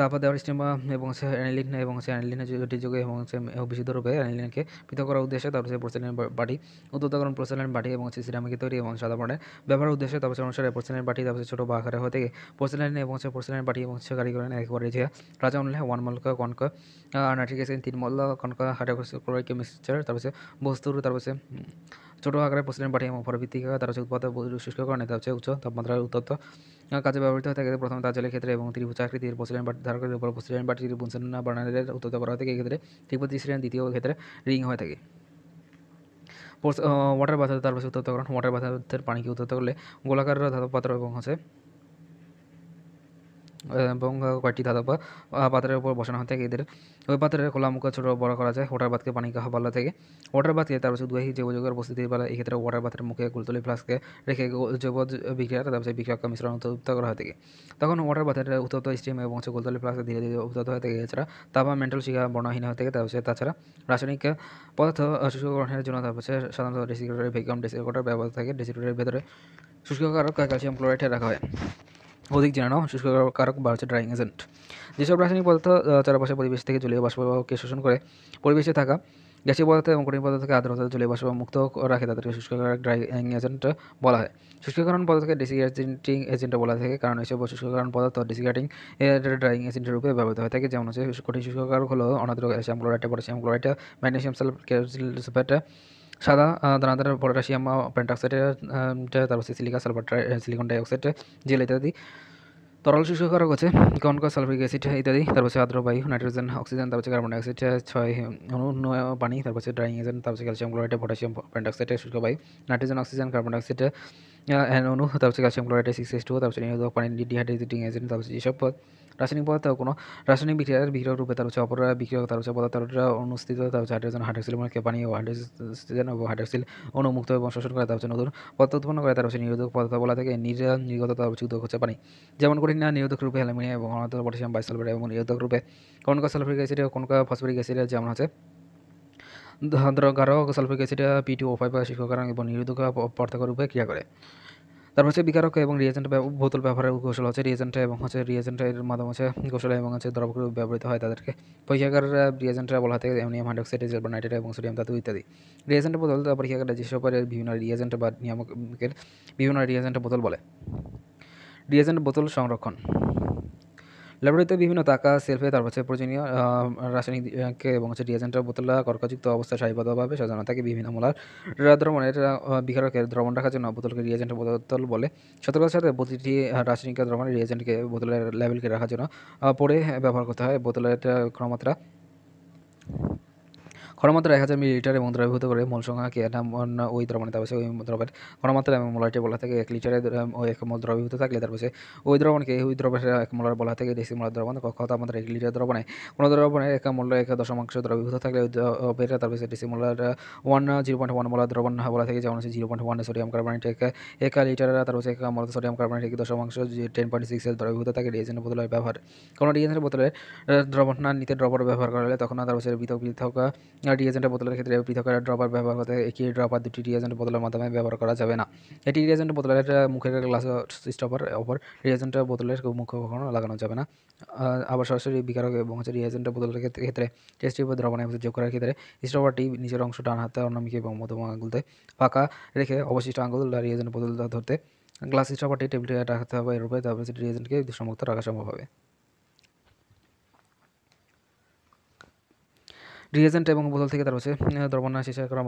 তাপা দেওয়ার স্টিমা এবং সে অ্যানিলিন এবং সে অ্যানিলিনের যোগে এবং সে বিশুদ্ধরূপে রূপে অ্যানিলিনকে পৃথক করার উদ্দেশ্যে তারপর সে পোর্সেলেন বাটি উদ্যোতকরণ পোর্সেলেন বাটি এবং সে সিরামিকে তৈরি এবং সাদা বর্ণের ব্যবহারের উদ্দেশ্যে তারপর অনুসারে পোর্সেলেন বাটি তারপর ছোটো বা আকারে হয়ে থেকে পোর্সেলেন এবং সে পোর্সেলেন বাটি এবং সে কারিগরেন একবার রেজে রাজা অনুলে ওয়ান মল্ক কনক নাইট্রিক অ্যাসিড তিন মল্ল কনক হাইড্রোক্সিক্লোরিক মিক্সচার তারপর সে বস্তুর তারপর সে ছোট আকারে প্রসিডেন্ট পাঠিয়ে এবং পরবৃত্তিকা তারা হচ্ছে উৎপাদক করে নেতা হচ্ছে উচ্চ তাপমাত্রার উত্তপ্ত কাজে ব্যবহৃত হয়ে থাকে প্রথমে জলের ক্ষেত্রে এবং ত্রিভুজ আকৃতির প্রসিডেন্ট বাটি ধারকের উপর পশ্চিম বাটির বুনসেনা বানানের উত্তপ্ত করা হয়ে থাকে এক্ষেত্রে ত্রিপতি শ্রেণীর দ্বিতীয় ক্ষেত্রে রিং হয়ে থাকে ওয়াটার বাথ তার পাশে করেন ওয়াটার বাথের পানিকে উত্তপ্ত করলে গোলাকার ধাতব পাত্র এবং হচ্ছে এবং কয়েকটি ধাতব পাথরের উপর বসানো হয়ে থাকে এদের ওই পাথরের খোলা মুখে ছোটো বড় করা যায় ওয়াটার বাথকে পানি খাওয়া বলা থাকে ওয়াটার বাথকে তার হচ্ছে দুই জৈব যৌগের উপস্থিতি বেলা এক্ষেত্রে ওয়াটার বাথের মুখে গুলতলি ফ্লাস্কে রেখে জৈব বিক্রিয়া তার বিক্রিয়া বিক্রিয়ক মিশ্রণ উত্তপ্ত করা হয়ে থাকে তখন ওয়াটার বাথের উত্তপ্ত স্টিম এবং হচ্ছে গুলতলি ফ্লাস্কে ধীরে ধীরে উত্তপ্ত হয়ে থাকে এছাড়া তাপা মেন্টাল শিখা বর্ণহীন হয়ে থাকে তার পাশে তাছাড়া রাসায়নিক পদার্থ গ্রহণের জন্য তার পাশে সাধারণত ডিসিক্রেটারি ভেকিউম ডিসিক্রেটার ব্যবহার থাকে ডিসিক্রেটারের ভেতরে শুষ্ককারক ক্যালসিয়াম ক্লোরাইড রাখা হয় অধিক শুষ্ক শুষ্ককারক বা হচ্ছে ড্রাইং এজেন্ট যেসব রাসায়নিক পদার্থ চারপাশে পরিবেশ থেকে জলীয় বাষ্পকে শোষণ করে পরিবেশে থাকা গ্যাসীয় পদার্থ এবং কঠিন পদার্থকে আর্দ্রতা জলীয় বাষ্প মুক্ত রাখে তাদেরকে শুষ্ককারক ড্রাইং এজেন্ট বলা হয় শুষ্কীকরণ পদার্থকে ডিসিগ্রেটিং এজেন্ট বলা থাকে কারণ এসব শুষ্কীকরণ পদার্থ ডিসিগ্রেটিং ড্রাইং এজেন্ট রূপে ব্যবহৃত হয়ে থাকে যেমন হচ্ছে কঠিন শুষ্ককারক হলো অনাদ্র calcium chloride potassium chloride magnesium sulphate সাদা দানাদার পটাশিয়াম পেন্টাক্সাইড তারপর silica sulphur silicon dioxide gel ইত্যাদি তরল শুষ্ককারক আছে কনক সালফিক অ্যাসিড ইত্যাদি তারপর হচ্ছে আদ্র বায়ু নাইট্রোজেন অক্সিজেন তারপর কার্বন ডাইঅক্সাইড ছয় অন্য পানি তারপর হচ্ছে ড্রাইং এজেন্ট তারপর ক্যালসিয়াম ক্লোরাইড পটাশিয়াম পেন্টাক্সাইড শুষ্ক বায়ু নাইট্রোজেন অক্সিজেন কার্বন ডাইঅক্সাইড অনু তারপর calcium chloride six S two তারপর হচ্ছে পানি ডিহাইড্রেটিং এজেন্ট তারপর হচ্ছে পথ রাসায়নিক পদার্থ কোনো রাসায়নিক বিক্রিয়ার বিক্রিয়ক রূপে তার হচ্ছে অপরা বিক্রিয়ক তার হচ্ছে পদার্থটা অনুষ্ঠিত তার হচ্ছে হাইড্রোজেন হাইড্রোসিল মানে পানি ও হাইড্রোজেন ও হাইড্রোসিল অনুমুক্ত এবং শোষণ করে তার হচ্ছে নতুন পদার্থ উৎপন্ন করে তার হচ্ছে নিরোধক পদার্থ বলা থেকে নির্গত তার হচ্ছে উদ্যোগ হচ্ছে পানি যেমন করি না নিরোধক রূপে অ্যালুমিনিয়াম এবং অনাতর পটাশিয়াম বাইসালফেট এবং নিরোধক রূপে কোনকা সালফিক অ্যাসিড ও কোনকা ফসফরিক অ্যাসিড যেমন আছে ধর গাঢ় সালফিক acid P two O five শিক্ষক এবং নিরোধক পার্থক্য রূপে ক্রিয়া করে তারপর হচ্ছে বিকারক এবং রিয়েজেন্ট বোতল ব্যবহারের কৌশল হচ্ছে রিয়েজেন্ট এবং হচ্ছে রিয়েজেন্টের মাধ্যমে হচ্ছে কৌশল এবং হচ্ছে দ্রব্য ব্যবহৃত হয় তাদেরকে পরীক্ষাগার রিয়েজেন্টরা বলা থাকে অ্যামোনিয়াম হাইড্রক্সাইড জেলবার নাইট্রেট এবং সোডিয়াম ধাতু ইত্যাদি রিয়েজেন্ট বোতল পরীক্ষাগারে যেসব বিভিন্ন রিয়েজেন্ট বা নিয়ামকের বিভিন্ন রিয়েজেন্ট বোতল বলে রিয়েজেন্ট বোতল সংরক্ষণ ল্যাবরেটরিতে বিভিন্ন তাকা সেলফে তারপর হচ্ছে প্রয়োজনীয় রাসায়নিক এবং হচ্ছে ডিএজেন্টের বোতলা কর্কযুক্ত অবস্থায় সারিবদ্ধভাবে সাজানো থাকে বিভিন্ন মোলার দ্রবণের বিকারকের দ্রবণ রাখার জন্য বোতলকে রিয়েজেন্ট বোতল বলে সতর্কতার সাথে প্রতিটি রাসায়নিক দ্রবণের রিয়েজেন্টকে বোতলের লেভেলকে রাখার জন্য পরে ব্যবহার করতে হয় বোতলের ক্রমাত্রা ক্ষণমাত্রা এক হাজার মিলিলিটার এবং দ্রবীভূত করে মূল সংখ্যাকে ওই দ্রবণে তারপরে ওই দ্রবের ক্ষণমাত্রা এবং মোলারটি বলা থাকে এক লিটারে এক মূল দ্রবীভূত থাকলে তারপরে ওই দ্রবণকে ওই দ্রবের এক মোলার বলা থাকে দেশি মোলার দ্রবণ কক্ষ তাপমাত্রা এক লিটার দ্রবণে কোনো দ্রবণে এক মূল্য এক দশমাংশ দ্রবীভূত থাকলে ওই দ্রবের তারপরে দেশি molar one zero point one molar দ্রবণ বলা থাকে যেমন হচ্ছে zero point one sodium carbonate এক এক লিটার তারপরে এক মূল সোডিয়াম কার্বনেট এক দশমাংশ টেন পয়েন্ট সিক্স দ্রবীভূত থাকে ডিএজেনের বোতলের ব্যবহার কোনো ডিএজেনের বোতলের দ্রবণ না নিতে দ্রবণ ব্যবহার করা হলে তখন তারপরে পৃথক পৃথক রিয়েজেন্টের বোতলের ক্ষেত্রে পৃথক ড্রপার ব্যবহার করতে একই ড্রপার দুটি রিয়েজেন্টের বোতলের মাধ্যমে ব্যবহার করা যাবে না এটি রিয়েজেন্টের বোতলের মুখের গ্লাস স্টপার ওপর রিয়েজেন্টের বোতলের মুখ কখনো লাগানো যাবে না আবার সরাসরি বিকারক এবং হচ্ছে রিয়েজেন্টের বোতলের ক্ষেত্রে টেস্টি বা দ্রবণের মধ্যে যোগ করার ক্ষেত্রে স্টপারটি নিজের অংশ ডান হাতে অন্যমিকে এবং মধ্যম আঙুলতে ফাঁকা রেখে অবশিষ্ট আঙুল রিয়েজেন্টের বোতল ধরতে গ্লাস স্টপারটি টেবিলে রাখতে হবে এর উপরে তারপরে রিয়েজেন্টকে সমুক্ত রাখা সম্ভব হবে রিয়েজেন্ট এবং বোতল থেকে তার হচ্ছে দ্রবণা শেষ করা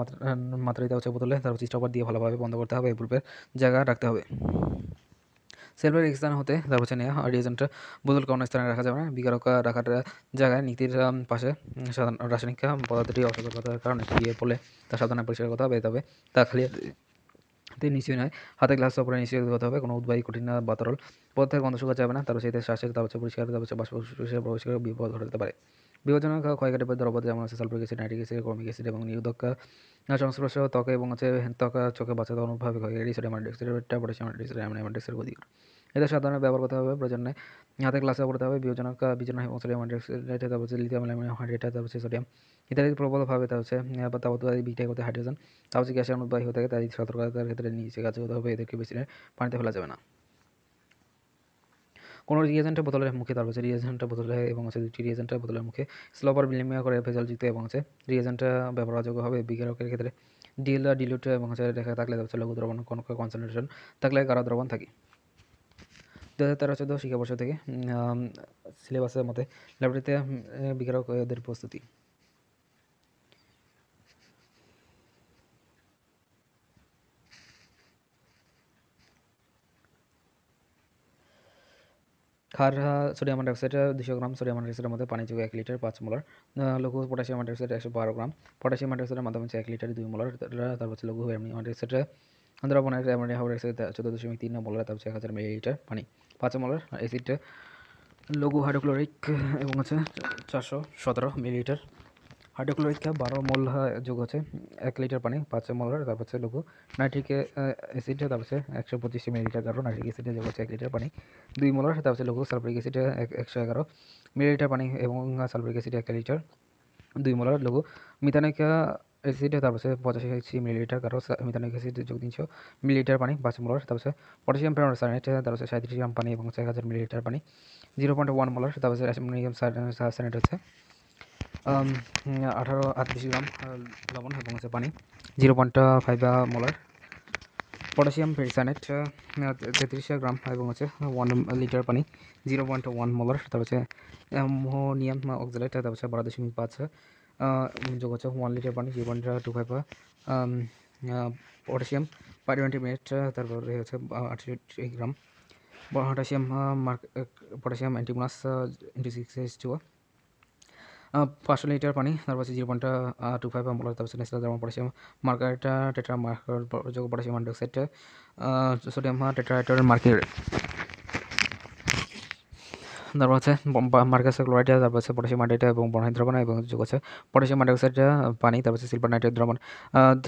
মাত্রা দিতে হচ্ছে বোতলে তার হচ্ছে স্টপার দিয়ে ভালোভাবে বন্ধ করতে হবে এই গ্রুপের জায়গা রাখতে হবে সেলফের স্থান হতে তার হচ্ছে নেওয়া রিয়েজেন্ট বোতল কোনো স্থানে রাখা যাবে না বিকারক রাখার জায়গায় নীতির পাশে সাধারণ রাসায়নিক পদার্থটি অসতর্কতার কারণে গিয়ে পড়লে তার সাধারণ পরিষ্কার করতে হবে তা খালি তে নিশ্চয়ই নয় হাতে গ্লাস ওপরে নিশ্চয়ই করতে হবে কোনো উদ্বাহী কঠিন বা তরল পদার্থের গন্ধ শুকা যাবে না তার সেই শ্বাসের হচ্ছে পরিষ্কার হচ্ছে বাসপ্রশ্বাসের প্রবেশ বিপদ ঘটাতে পারে বিভাজনক ক্ষয়কারী বা দ্রব্য যেমন আছে sulphuric acid nitric acid chromic acid এবং নিউদকা সংস্পর্শ ত্বকে এবং হচ্ছে ত্বকা চোখে বাঁচাতে অনুভাবে ক্ষয়কারী সোডিয়াম অ্যান্ডাইঅক্সাইড পটাশিয়াম অ্যান্ডাইঅক্সাইড অ্যামোনিয়াম অ্যান্ডাইঅক্সাইড ক্ষতিকর এটা সাধারণত ব্যবহার করতে হবে প্রয়োজনে হাতে ক্লাসে পড়তে হবে বিয়োজনক বিজন এবং সোডিয়াম হাইড্রেট তারপর হচ্ছে লিথিয়াম অ্যালুমিনিয়াম হাইড্রেট তারপর হচ্ছে সোডিয়াম ইত্যাদি প্রবলভাবে তা হচ্ছে তাপত্বাদী বিক্রিয়া করতে হাইড্রোজেন তা হচ্ছে গ্যাসের অনুবাহী হয়ে থাকে তাই সতর্কতার ক্ষেত্রে নিজে কাজ করতে হবে এদেরকে বেশি পানিতে ফেলা যাবে না কোনো রিয়েজেন্টের বদলের মুখে তার হচ্ছে রিয়েজেন্টের বদলে এবং আছে দুটি রিয়েজেন্টের বোতলের মুখে স্লোপার বিনিময় করে ভেজাল যুক্ত এবং হচ্ছে রিয়েজেন্টটা ব্যবহারযোগ্য হবে বিকারকের ক্ষেত্রে ডিএল আর ডিলুট এবং আছে দেখা থাকলে হচ্ছে লঘু দ্রবণ কোনো কনসেন্ট্রেশন থাকলে কারা দ্রবণ থাকে দু হাজার তেরো চোদ্দো শিক্ষাবর্ষ থেকে সিলেবাসের মতে লাইব্রেরিতে বিকারকদের প্রস্তুতি ক্ষার সোডিয়াম ডাইঅক্সাইড দুশো গ্রাম সোডিয়াম ডাইঅক্সাইডের মধ্যে পানি যোগ এক লিটার পাঁচ মোলার লঘু পটাশিয়াম ডাইঅক্সাইড একশো বারো গ্রাম পটাশিয়াম ডাইঅক্সাইডের মাধ্যমে হচ্ছে এক লিটার দুই মোলার তারপর হচ্ছে লঘু অ্যামোনিয়াম ডাইঅক্সাইড দ্রবণ অ্যামোনিয়াম ডাইঅক্সাইড চোদ্দ দশমিক তিন মোলার তারপর এক হাজার মিলিলিটার পানি পাঁচ মোলার অ্যাসিড লঘু হাইড্রোক্লোরিক এবং হচ্ছে চারশো সতেরো মিলিলিটার হাইড্রোক্লোরিককে বারো মোল যোগ আছে এক লিটার পানি পাঁচ মোল তারপর হচ্ছে লঘু নাইট্রিক অ্যাসিড তারপর হচ্ছে একশো পঁচিশ মিলিলিটার কারো নাইট্রিক অ্যাসিডে যোগ আছে এক লিটার পানি দুই মোলার তারপর হচ্ছে লঘু সালফারিক অ্যাসিডে একশো এগারো মিলিলিটার পানি এবং সালফারিক অ্যাসিডে এক লিটার দুই মোলার লঘু মিথানিক অ্যাসিড তারপর পঁচাশি মিলিলিটার কারো মিথানিক অ্যাসিড যোগ তিনশো মিলিলিটার পানি পাঁচ মোলার তারপর পটাশিয়াম পেন সাইনাইট তারপর হচ্ছে সাঁত্রিশ গ্রাম পানি এবং এক হাজার মিলিলিটার পানি জিরো পয়েন্ট ওয়ান মোলার তারপর হচ্ছে অ্যাসিমিনিয়াম সাইনাইট হচ্ছে আঠারো আটত্রিশ গ্রাম লবণ এবং আছে পানি zero point five molar potassium ফেরিসানেট তেত্রিশ গ্রাম এবং হচ্ছে ওয়ান লিটার পানি জিরো পয়েন্ট ওয়ান মোলার তারপর হচ্ছে অ্যামোনিয়াম অক্সালাইট তারপর হচ্ছে বারো দশমিক পাঁচ যোগ হচ্ছে ওয়ান লিটার পানি zero point two five potassium per twenty minute তারপর হচ্ছে আটষট্টি গ্রাম পটাশিয়াম মার্ক potassium antimonous into six H two পাঁচশো লিটাৰ পানি তাৰপৰে জিৰ' পইণ্ট টু ফাইভ অ্যাম্বুলাৰ তাৰপৰে নেসলা জাৰ্মান পটাশিয়াম মাৰ্কাৰেটা টেট্ৰা মাৰ্কাৰ যোগ পটাশিয়াম ডাইঅক্সাইড সোডিয়াম টেট্ৰা মাৰ্কেট তারপর হচ্ছে মার্কাসের ক্লোরাইডটা তারপর হচ্ছে পটাশিয়াম হাইড্রেট এবং বনহাইড দ্রবণ এবং যোগ আছে পটাশিয়াম হাইড্রোক্সাইডটা পানি তারপর হচ্ছে সিলভার নাইট্রেট দ্রবণ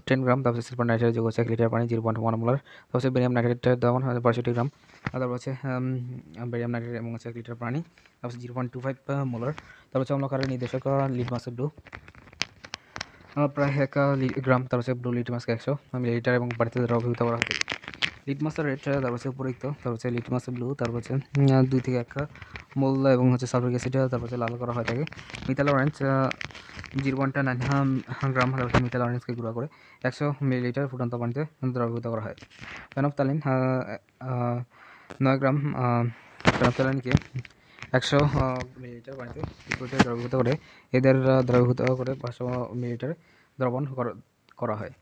টেন গ্রাম তারপর হচ্ছে সিলভার নাইট্রেট যোগ আছে এক লিটার পানি জিরো পয়েন্ট ওয়ান মোলার তারপর হচ্ছে বেরিয়াম নাইট্রেটের দ্রবণ পঁয়ষট্টি গ্রাম তারপর হচ্ছে বেরিয়াম নাইট্রেট এবং হচ্ছে এক লিটার পানি তারপর zero point two five molar তারপর হচ্ছে অন্যকারের নির্দেশক লিড মাসের ডু প্রায় এক গ্রাম তারপর হচ্ছে ব্লু লিড মাসকে একশো মিলিলিটার এবং বাড়িতে দ্রবীভূত করা হয় লিটমাসের রেড তারপর হচ্ছে উপরিক্ত তারপর হচ্ছে লিটমাস ব্লু তারপর হচ্ছে দুই থেকে একটা মোল্লা এবং হচ্ছে সালফিক অ্যাসিড তারপর হচ্ছে লাল করা হয় থাকে মিতাল অরেঞ্জ জিরো পয়েন্টটা নাইন গ্রাম হচ্ছে মিতাল অরেঞ্জকে গুঁড়া করে একশো মিলিলিটার ফুটন্ত পানিতে দ্রবীভূত করা হয় প্যানপতালিন নয় গ্রাম প্যানপতালিনকে একশো মিলিলিটার পানিতে দ্রবীভূত করে এদের দ্রবীভূত করে পাঁচশো মিলিলিটার দ্রবণ করা হয়